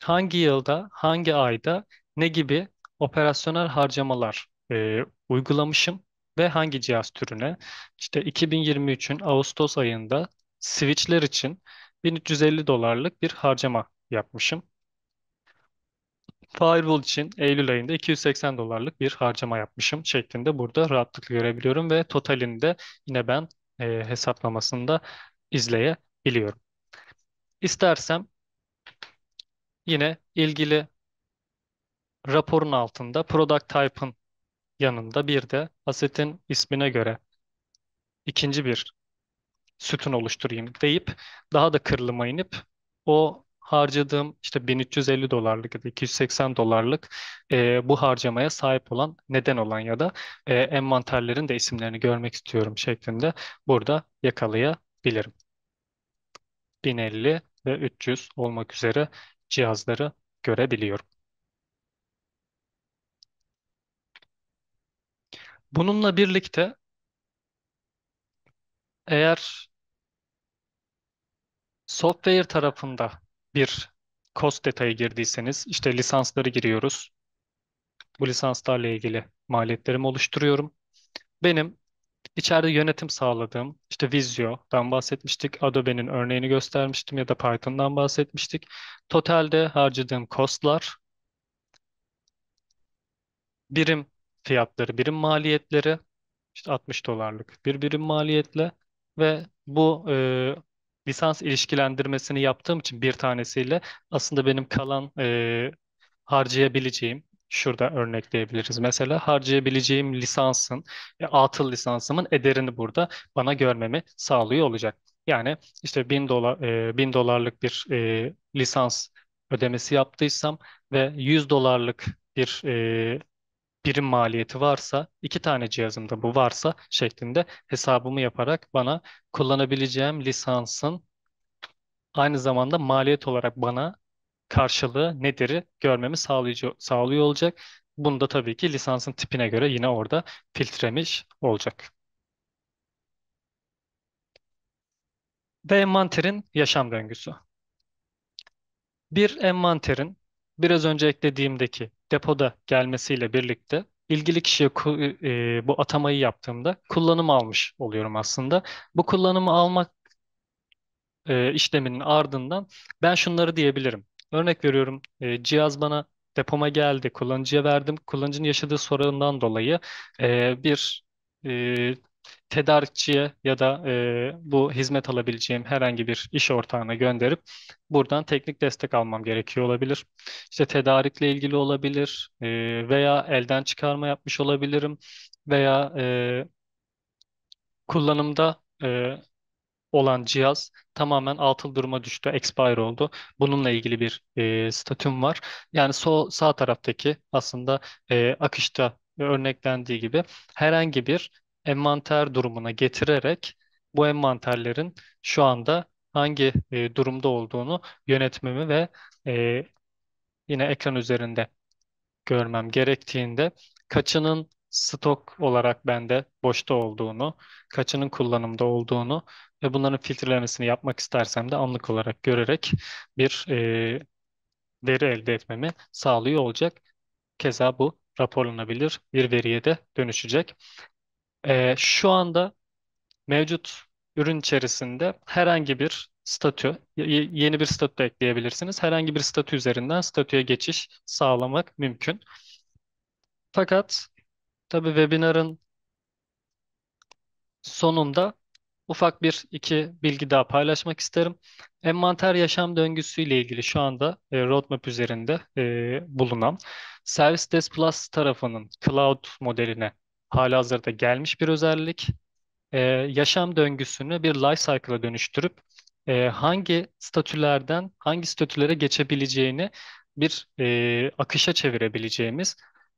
hangi yılda, hangi ayda ne gibi operasyonel harcamalar e, uygulamışım ve hangi cihaz türüne? İşte 2023'ün Ağustos ayında switchler için 1350 dolarlık bir harcama yapmışım. Firewall için Eylül ayında 280 dolarlık bir harcama yapmışım şeklinde burada rahatlıkla görebiliyorum ve totalinde yine ben e, hesaplamasında izleyebiliyorum. İstersem Yine ilgili raporun altında product type'ın yanında bir de asetin ismine göre ikinci bir sütun oluşturayım deyip daha da kırılıma inip o harcadığım işte 1350 dolarlık ya da 280 dolarlık e, bu harcamaya sahip olan neden olan ya da e, envanterlerin de isimlerini görmek istiyorum şeklinde burada yakalayabilirim. 1050 ve 300 olmak üzere cihazları görebiliyorum. Bununla birlikte eğer software tarafında bir cost detayı girdiyseniz işte lisansları giriyoruz. Bu lisanslarla ilgili maliyetlerimi oluşturuyorum. Benim İçeride yönetim sağladığım, işte Visio'dan bahsetmiştik, Adobe'nin örneğini göstermiştim ya da Python'dan bahsetmiştik. Totalde harcadığım costlar, birim fiyatları, birim maliyetleri, işte 60 dolarlık bir birim maliyetle ve bu e, lisans ilişkilendirmesini yaptığım için bir tanesiyle aslında benim kalan e, harcayabileceğim şurada örnekleyebiliriz. Mesela harcayabileceğim lisansın, e, atıl lisansımın ederini burada bana görmemi sağlıyor olacak. Yani işte bin dolar, e, bin dolarlık bir e, lisans ödemesi yaptıysam ve 100 dolarlık bir e, birim maliyeti varsa, iki tane cihazımda bu varsa şeklinde hesabımı yaparak bana kullanabileceğim lisansın aynı zamanda maliyet olarak bana karşılığı nedir'i görmemi sağlayıcı, sağlıyor olacak. Bunu da tabii ki lisansın tipine göre yine orada filtremiş olacak. Ve envanterin yaşam döngüsü. Bir envanterin biraz önce eklediğimdeki depoda gelmesiyle birlikte ilgili kişiye e, e, bu atamayı yaptığımda kullanım almış oluyorum aslında. Bu kullanımı almak e, işleminin ardından ben şunları diyebilirim. Örnek veriyorum e, cihaz bana depoma geldi, kullanıcıya verdim. Kullanıcının yaşadığı sorundan dolayı e, bir e, tedarikçiye ya da e, bu hizmet alabileceğim herhangi bir iş ortağına gönderip buradan teknik destek almam gerekiyor olabilir. İşte tedarikle ilgili olabilir e, veya elden çıkarma yapmış olabilirim veya e, kullanımda e, olan cihaz tamamen atıl duruma düştü, expire oldu. Bununla ilgili bir e, statüm var. Yani sol sağ taraftaki aslında e, akışta örneklendiği gibi herhangi bir envanter durumuna getirerek bu envanterlerin şu anda hangi e, durumda olduğunu yönetmemi ve e, yine ekran üzerinde görmem gerektiğinde kaçının stok olarak bende boşta olduğunu, kaçının kullanımda olduğunu ve bunların filtrelemesini yapmak istersem de anlık olarak görerek bir e, veri elde etmemi sağlıyor olacak. Keza bu raporlanabilir bir veriye de dönüşecek. E, şu anda mevcut ürün içerisinde herhangi bir statü, yeni bir statü ekleyebilirsiniz. Herhangi bir statü üzerinden statüye geçiş sağlamak mümkün. Fakat tabii webinarın sonunda ufak bir iki bilgi daha paylaşmak isterim. Envanter yaşam döngüsü ile ilgili şu anda e, roadmap üzerinde e, bulunan Service Desk Plus tarafının cloud modeline hazırda gelmiş bir özellik. E, yaşam döngüsünü bir life cycle'a dönüştürüp e, hangi statülerden hangi statülere geçebileceğini bir e, akışa çevirebileceğimiz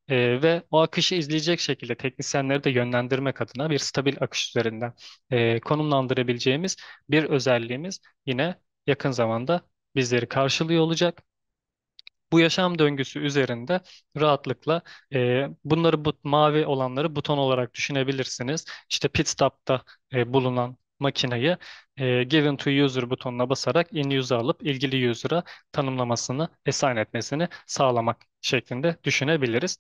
e, ve o akışı izleyecek şekilde teknisyenleri de yönlendirmek adına bir stabil akış üzerinden e, konumlandırabileceğimiz bir özelliğimiz yine yakın zamanda bizleri karşılıyor olacak. Bu yaşam döngüsü üzerinde rahatlıkla e, bunları bu mavi olanları buton olarak düşünebilirsiniz. İşte pit stop'ta e, bulunan makineyi e, Given to User butonuna basarak in user alıp ilgili user'a tanımlamasını, assign etmesini sağlamak şeklinde düşünebiliriz.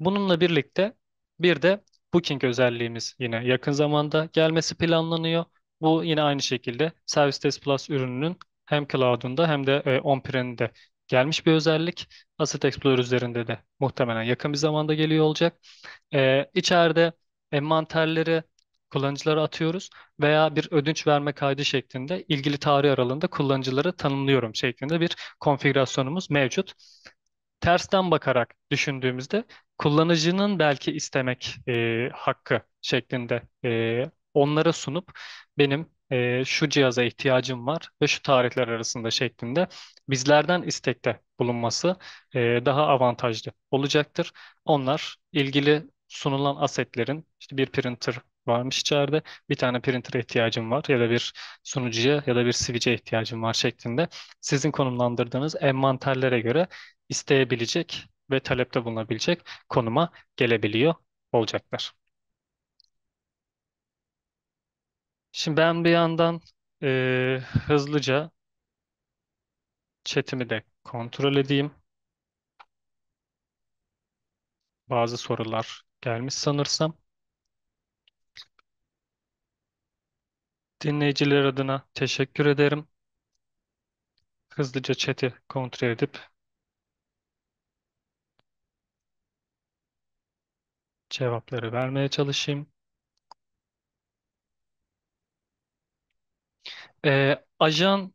Bununla birlikte bir de Booking özelliğimiz yine yakın zamanda gelmesi planlanıyor. Bu yine aynı şekilde Service Desk Plus ürününün hem cloud'unda hem de e, on-prem'de gelmiş bir özellik. Asset Explorer üzerinde de muhtemelen yakın bir zamanda geliyor olacak. Ee, içeride envanterleri kullanıcılara atıyoruz veya bir ödünç verme kaydı şeklinde ilgili tarih aralığında kullanıcıları tanımlıyorum şeklinde bir konfigürasyonumuz mevcut. Tersten bakarak düşündüğümüzde kullanıcının belki istemek e, hakkı şeklinde e, onlara sunup benim e, şu cihaza ihtiyacım var ve şu tarihler arasında şeklinde bizlerden istekte bulunması e, daha avantajlı olacaktır. Onlar ilgili sunulan asetlerin işte bir printer varmış içeride. Bir tane printer ihtiyacım var ya da bir sunucuya ya da bir switch'e ihtiyacım var şeklinde sizin konumlandırdığınız envanterlere göre isteyebilecek ve talepte bulunabilecek konuma gelebiliyor olacaklar. Şimdi ben bir yandan e, hızlıca chatimi de kontrol edeyim. Bazı sorular gelmiş sanırsam. Dinleyiciler adına teşekkür ederim. Hızlıca chat'i kontrol edip cevapları vermeye çalışayım. Ee, ajan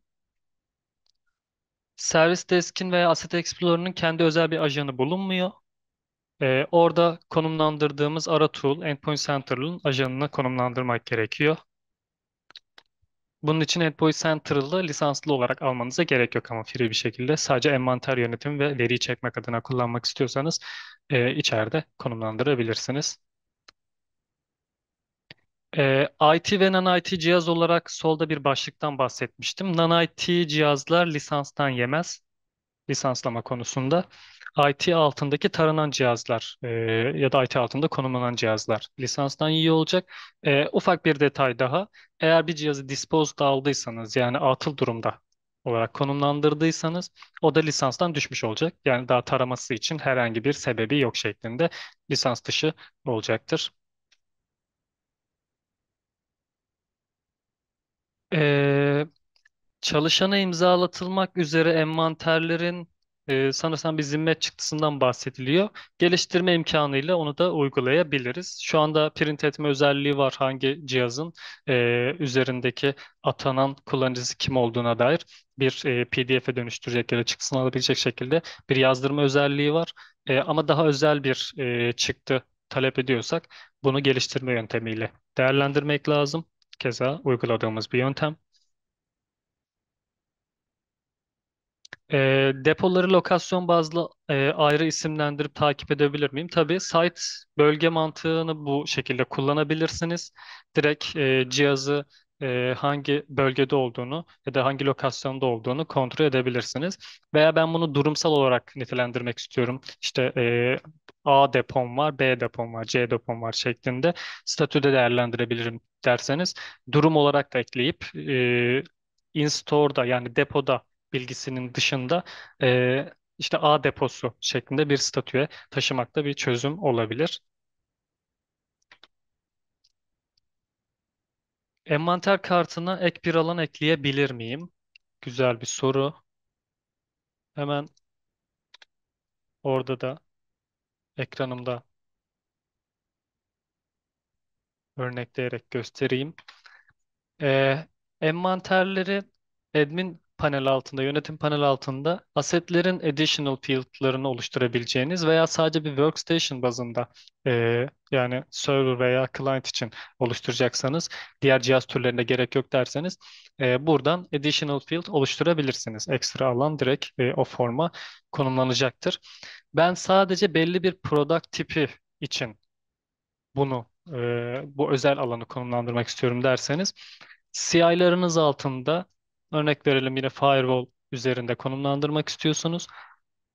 Service Desk'in veya Asset Explorer'ın kendi özel bir ajanı bulunmuyor. Ee, orada konumlandırdığımız ara tool Endpoint Center'ın ajanını konumlandırmak gerekiyor. Bunun için AdPoint Central'ı lisanslı olarak almanıza gerek yok ama free bir şekilde sadece envanter yönetimi ve veri çekmek adına kullanmak istiyorsanız e, içeride konumlandırabilirsiniz. E, IT ve non-IT cihaz olarak solda bir başlıktan bahsetmiştim. Non-IT cihazlar lisanstan yemez lisanslama konusunda. IT altındaki taranan cihazlar e, ya da IT altında konumlanan cihazlar lisanstan iyi olacak. E, ufak bir detay daha. Eğer bir cihazı dispose'da aldıysanız yani atıl durumda olarak konumlandırdıysanız o da lisanstan düşmüş olacak. Yani daha taraması için herhangi bir sebebi yok şeklinde lisans dışı olacaktır. Ee, çalışana imzalatılmak üzere envanterlerin e, sanırsam bir zimmet çıktısından bahsediliyor. Geliştirme imkanıyla onu da uygulayabiliriz. Şu anda print etme özelliği var hangi cihazın e, üzerindeki atanan kullanıcısı kim olduğuna dair bir e, PDF'e dönüştürecek ya da çıktısını alabilecek şekilde bir yazdırma özelliği var. E, ama daha özel bir e, çıktı talep ediyorsak bunu geliştirme yöntemiyle değerlendirmek lazım. Keza uyguladığımız bir yöntem. E, depoları lokasyon bazlı e, ayrı isimlendirip takip edebilir miyim? Tabii site bölge mantığını bu şekilde kullanabilirsiniz. Direkt e, cihazı e, hangi bölgede olduğunu ya da hangi lokasyonda olduğunu kontrol edebilirsiniz. Veya ben bunu durumsal olarak nitelendirmek istiyorum. İşte e, A depom var, B depom var, C depom var şeklinde statüde değerlendirebilirim derseniz durum olarak da ekleyip e, in-store'da yani depoda bilgisinin dışında e, işte A deposu şeklinde bir statüye taşımakta bir çözüm olabilir. Envanter kartına ek bir alan ekleyebilir miyim? Güzel bir soru. Hemen orada da ekranımda örnekleyerek göstereyim. Ee, envanterleri admin panel altında, yönetim panel altında asetlerin additional field'larını oluşturabileceğiniz veya sadece bir workstation bazında e, yani server veya client için oluşturacaksanız diğer cihaz türlerine gerek yok derseniz e, buradan additional field oluşturabilirsiniz. Ekstra alan direkt e, o forma konumlanacaktır. Ben sadece belli bir product tipi için bunu e, bu özel alanı konumlandırmak istiyorum derseniz CI'larınız altında Örnek verelim yine firewall üzerinde konumlandırmak istiyorsunuz.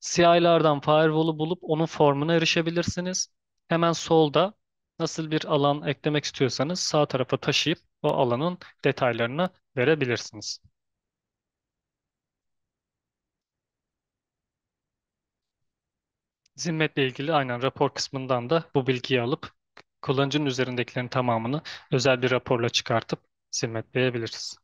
CI'lardan firewall'u bulup onun formuna erişebilirsiniz. Hemen solda nasıl bir alan eklemek istiyorsanız sağ tarafa taşıyıp o alanın detaylarını verebilirsiniz. Zimmetle ilgili aynen rapor kısmından da bu bilgiyi alıp kullanıcının üzerindekilerin tamamını özel bir raporla çıkartıp zimmetleyebiliriz.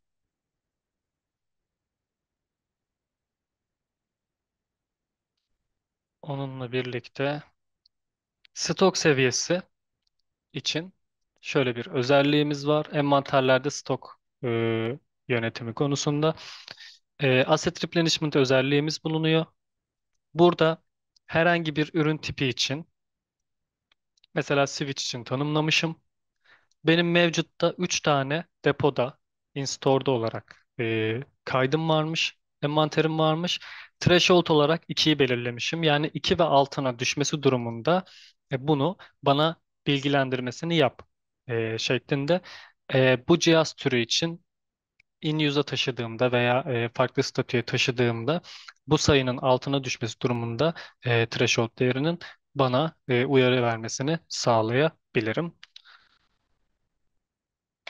Onunla birlikte stok seviyesi için şöyle bir özelliğimiz var. Envanterlerde stok e, yönetimi konusunda e, asset replenishment özelliğimiz bulunuyor. Burada herhangi bir ürün tipi için mesela switch için tanımlamışım. Benim mevcutta 3 tane depoda in store'da olarak e, kaydım varmış envanterim varmış. Threshold olarak 2'yi belirlemişim. Yani 2 ve altına düşmesi durumunda e, bunu bana bilgilendirmesini yap e, şeklinde. E, bu cihaz türü için in-use'a taşıdığımda veya e, farklı statüye taşıdığımda bu sayının altına düşmesi durumunda e, threshold değerinin bana e, uyarı vermesini sağlayabilirim.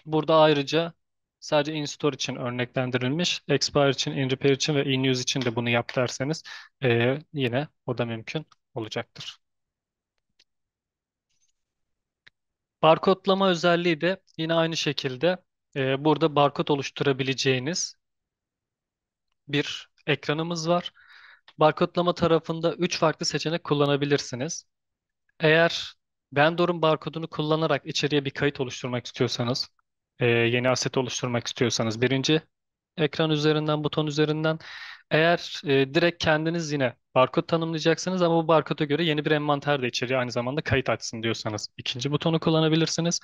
Burada ayrıca Sadece in-store için örneklendirilmiş. Expire için, in-repair için ve in-use için de bunu yap derseniz e, yine o da mümkün olacaktır. Barkodlama özelliği de yine aynı şekilde e, burada barkod oluşturabileceğiniz bir ekranımız var. Barkodlama tarafında 3 farklı seçenek kullanabilirsiniz. Eğer vendor'un barkodunu kullanarak içeriye bir kayıt oluşturmak istiyorsanız e, yeni aset oluşturmak istiyorsanız birinci ekran üzerinden, buton üzerinden. Eğer e, direkt kendiniz yine barkod tanımlayacaksınız ama bu barkoda göre yeni bir envanter de içeriye, Aynı zamanda kayıt açsın diyorsanız ikinci butonu kullanabilirsiniz.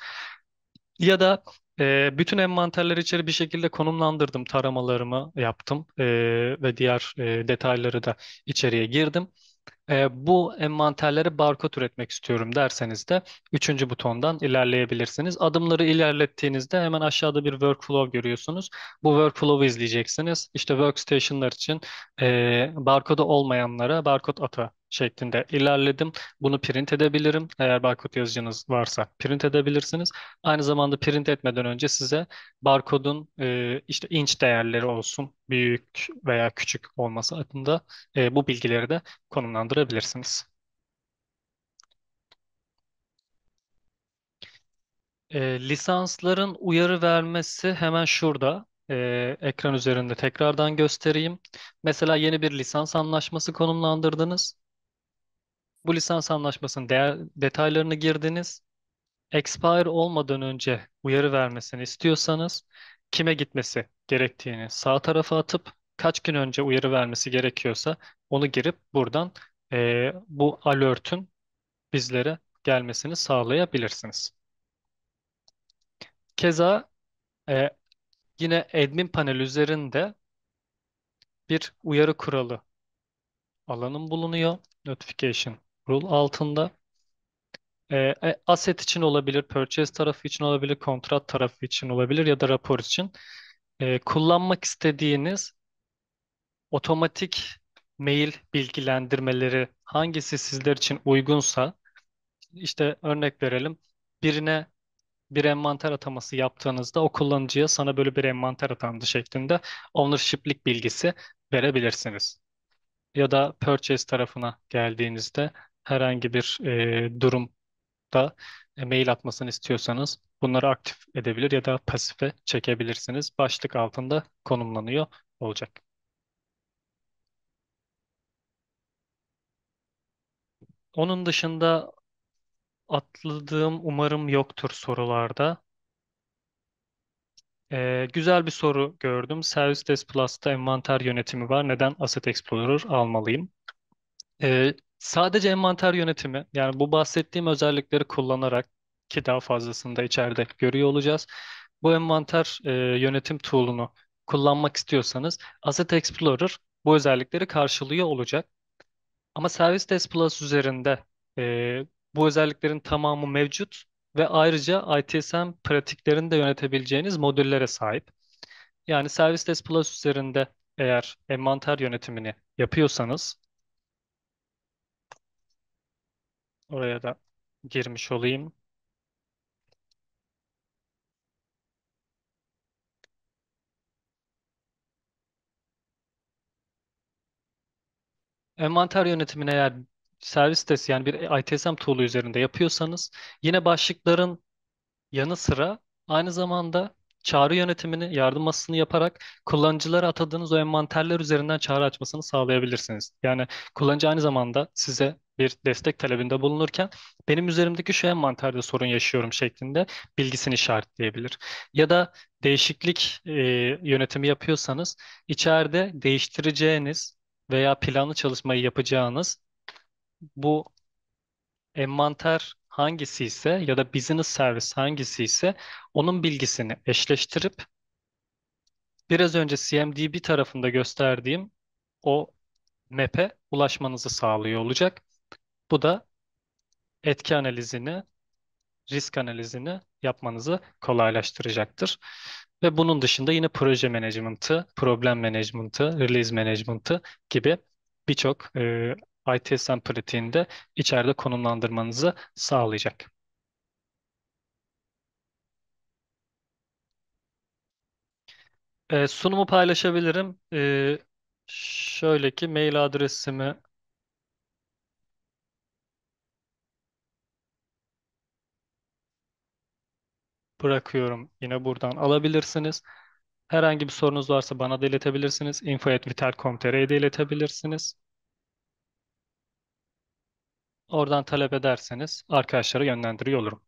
Ya da e, bütün envanterleri içeri bir şekilde konumlandırdım, taramalarımı yaptım e, ve diğer e, detayları da içeriye girdim e, bu envanterlere barkod üretmek istiyorum derseniz de üçüncü butondan ilerleyebilirsiniz. Adımları ilerlettiğinizde hemen aşağıda bir workflow görüyorsunuz. Bu workflow'u izleyeceksiniz. İşte workstation'lar için e, barkodu olmayanlara barkod ata şeklinde ilerledim. Bunu print edebilirim. Eğer barkod yazıcınız varsa print edebilirsiniz. Aynı zamanda print etmeden önce size barkodun e, işte inç değerleri olsun büyük veya küçük olması adında e, bu bilgileri de konumlandırabilirsiniz. E, lisansların uyarı vermesi hemen şurada ee, ekran üzerinde tekrardan göstereyim. Mesela yeni bir lisans anlaşması konumlandırdınız bu lisans anlaşmasının de detaylarını girdiniz. Expire olmadan önce uyarı vermesini istiyorsanız kime gitmesi gerektiğini sağ tarafa atıp kaç gün önce uyarı vermesi gerekiyorsa onu girip buradan e, bu alert'ün bizlere gelmesini sağlayabilirsiniz. Keza e, yine admin panel üzerinde bir uyarı kuralı alanım bulunuyor. Notification rule altında. E, e, asset için olabilir, purchase tarafı için olabilir, kontrat tarafı için olabilir ya da rapor için. E, kullanmak istediğiniz otomatik mail bilgilendirmeleri hangisi sizler için uygunsa işte örnek verelim. Birine bir envanter ataması yaptığınızda o kullanıcıya sana böyle bir envanter atandı şeklinde ownership'lik bilgisi verebilirsiniz. Ya da purchase tarafına geldiğinizde herhangi bir e, durumda mail atmasını istiyorsanız bunları aktif edebilir ya da pasife çekebilirsiniz. Başlık altında konumlanıyor olacak. Onun dışında atladığım umarım yoktur sorularda. Ee, güzel bir soru gördüm. Service Desk Plus'ta envanter yönetimi var. Neden Asset Explorer almalıyım? Ee, Sadece envanter yönetimi yani bu bahsettiğim özellikleri kullanarak ki daha fazlasında içeride görüyor olacağız. Bu envanter e, yönetim tool'unu kullanmak istiyorsanız Asset Explorer bu özellikleri karşılıyor olacak. Ama Service Desk Plus üzerinde e, bu özelliklerin tamamı mevcut ve ayrıca ITSM pratiklerini de yönetebileceğiniz modüllere sahip. Yani Service Desk Plus üzerinde eğer envanter yönetimini yapıyorsanız Oraya da girmiş olayım. Envanter yönetimine eğer servis sitesi yani bir ITSM tool'u üzerinde yapıyorsanız yine başlıkların yanı sıra aynı zamanda çağrı yönetimini, yardım masasını yaparak kullanıcılara atadığınız o envanterler üzerinden çağrı açmasını sağlayabilirsiniz. Yani kullanıcı aynı zamanda size bir destek talebinde bulunurken benim üzerimdeki şu envanterde sorun yaşıyorum şeklinde bilgisini işaretleyebilir. Ya da değişiklik e, yönetimi yapıyorsanız içeride değiştireceğiniz veya planlı çalışmayı yapacağınız bu envanter hangisi ise ya da business servis hangisi ise onun bilgisini eşleştirip biraz önce CMDB tarafında gösterdiğim o map'e ulaşmanızı sağlıyor olacak. Bu da etki analizini, risk analizini yapmanızı kolaylaştıracaktır. Ve bunun dışında yine proje management'ı, problem management'ı, release management'ı gibi birçok e, ITSM pratiğinde içeride konumlandırmanızı sağlayacak. E, sunumu paylaşabilirim. E, şöyle ki mail adresimi bırakıyorum. Yine buradan alabilirsiniz. Herhangi bir sorunuz varsa bana da iletebilirsiniz. info.vital.com.tr'ye de iletebilirsiniz. Oradan talep ederseniz arkadaşlara yönlendiriyor olurum.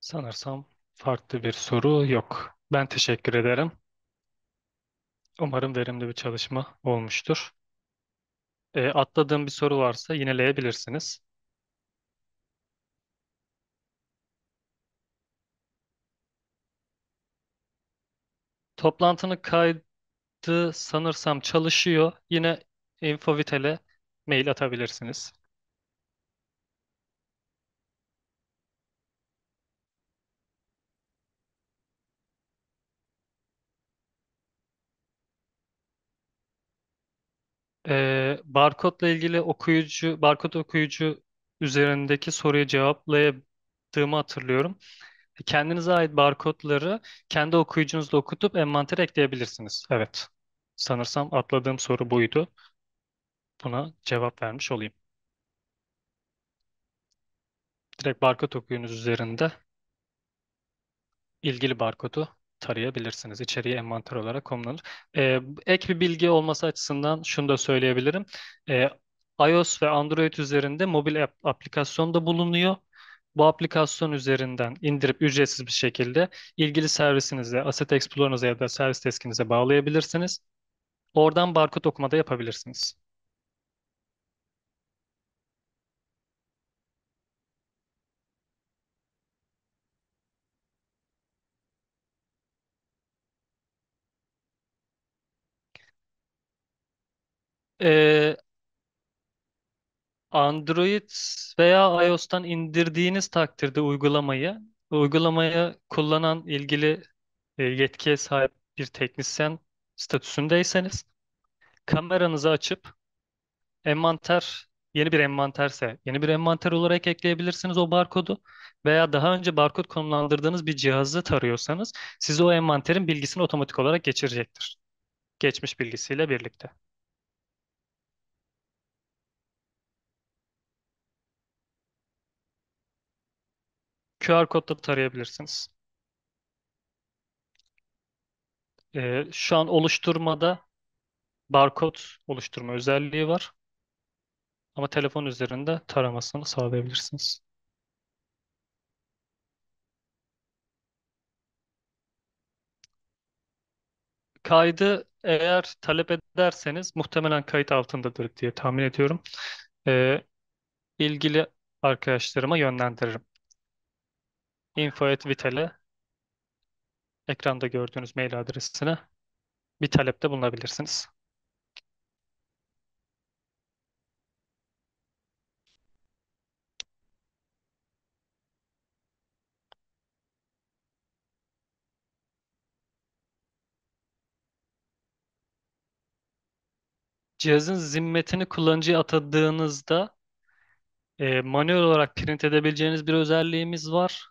Sanırsam farklı bir soru yok. Ben teşekkür ederim. Umarım verimli bir çalışma olmuştur. E, atladığım bir soru varsa yineleyebilirsiniz. Toplantının kaydı sanırsam çalışıyor. Yine Infovitel'e mail atabilirsiniz. Ee, barkodla ilgili okuyucu, barkod okuyucu üzerindeki soruyu cevapladığımı hatırlıyorum. Kendinize ait barkodları kendi okuyucunuzla okutup envantere ekleyebilirsiniz. Evet. Sanırsam atladığım soru buydu. Buna cevap vermiş olayım. Direkt barkod okuyunuz üzerinde ilgili barkodu tarayabilirsiniz. İçeriği envanter olarak konulur. E, ek bir bilgi olması açısından şunu da söyleyebilirim. E, iOS ve Android üzerinde mobil app, aplikasyon da bulunuyor. Bu aplikasyon üzerinden indirip ücretsiz bir şekilde ilgili servisinize, Asset Explorer'ınıza ya da servis deskinize bağlayabilirsiniz. Oradan barkod okumada yapabilirsiniz. Ee, Android veya iOS'tan indirdiğiniz takdirde uygulamayı, uygulamayı kullanan ilgili e, yetkiye sahip bir teknisyen statüsündeyseniz kameranızı açıp envanter, yeni bir envanterse yeni bir envanter olarak ekleyebilirsiniz o barkodu veya daha önce barkod konumlandırdığınız bir cihazı tarıyorsanız size o envanterin bilgisini otomatik olarak geçirecektir. Geçmiş bilgisiyle birlikte. QR kodla tarayabilirsiniz. Ee, şu an oluşturmada barkod oluşturma özelliği var. Ama telefon üzerinde taramasını sağlayabilirsiniz. Kaydı eğer talep ederseniz muhtemelen kayıt altındadır diye tahmin ediyorum. Ee, ilgili arkadaşlarıma yönlendiririm info.vital'e ekranda gördüğünüz mail adresine bir talepte bulunabilirsiniz. Cihazın zimmetini kullanıcıya atadığınızda e, manuel olarak print edebileceğiniz bir özelliğimiz var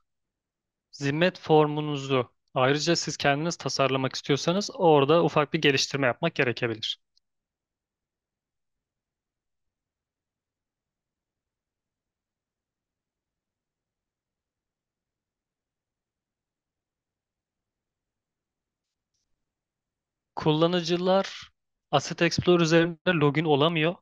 zimmet formunuzu ayrıca siz kendiniz tasarlamak istiyorsanız orada ufak bir geliştirme yapmak gerekebilir. Kullanıcılar Asset Explorer üzerinde login olamıyor.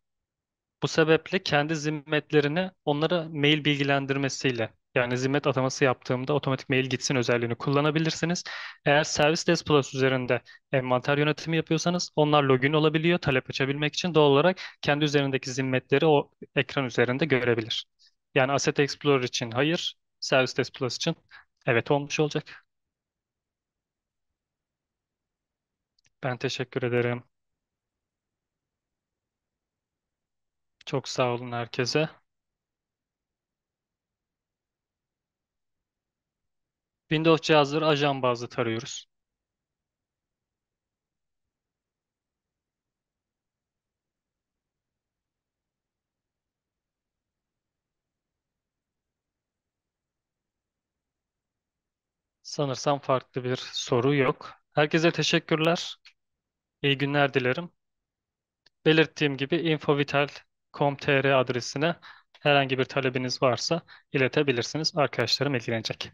Bu sebeple kendi zimmetlerini onlara mail bilgilendirmesiyle yani zimmet ataması yaptığımda otomatik mail gitsin özelliğini kullanabilirsiniz. Eğer Service Desk Plus üzerinde envanter yönetimi yapıyorsanız onlar login olabiliyor talep açabilmek için doğal olarak kendi üzerindeki zimmetleri o ekran üzerinde görebilir. Yani Asset Explorer için hayır, Service Desk Plus için evet olmuş olacak. Ben teşekkür ederim. Çok sağ olun herkese. Windows cihazları ajan bazlı tarıyoruz. Sanırsam farklı bir soru yok. Herkese teşekkürler. İyi günler dilerim. Belirttiğim gibi infovital.com.tr adresine herhangi bir talebiniz varsa iletebilirsiniz. Arkadaşlarım ilgilenecek.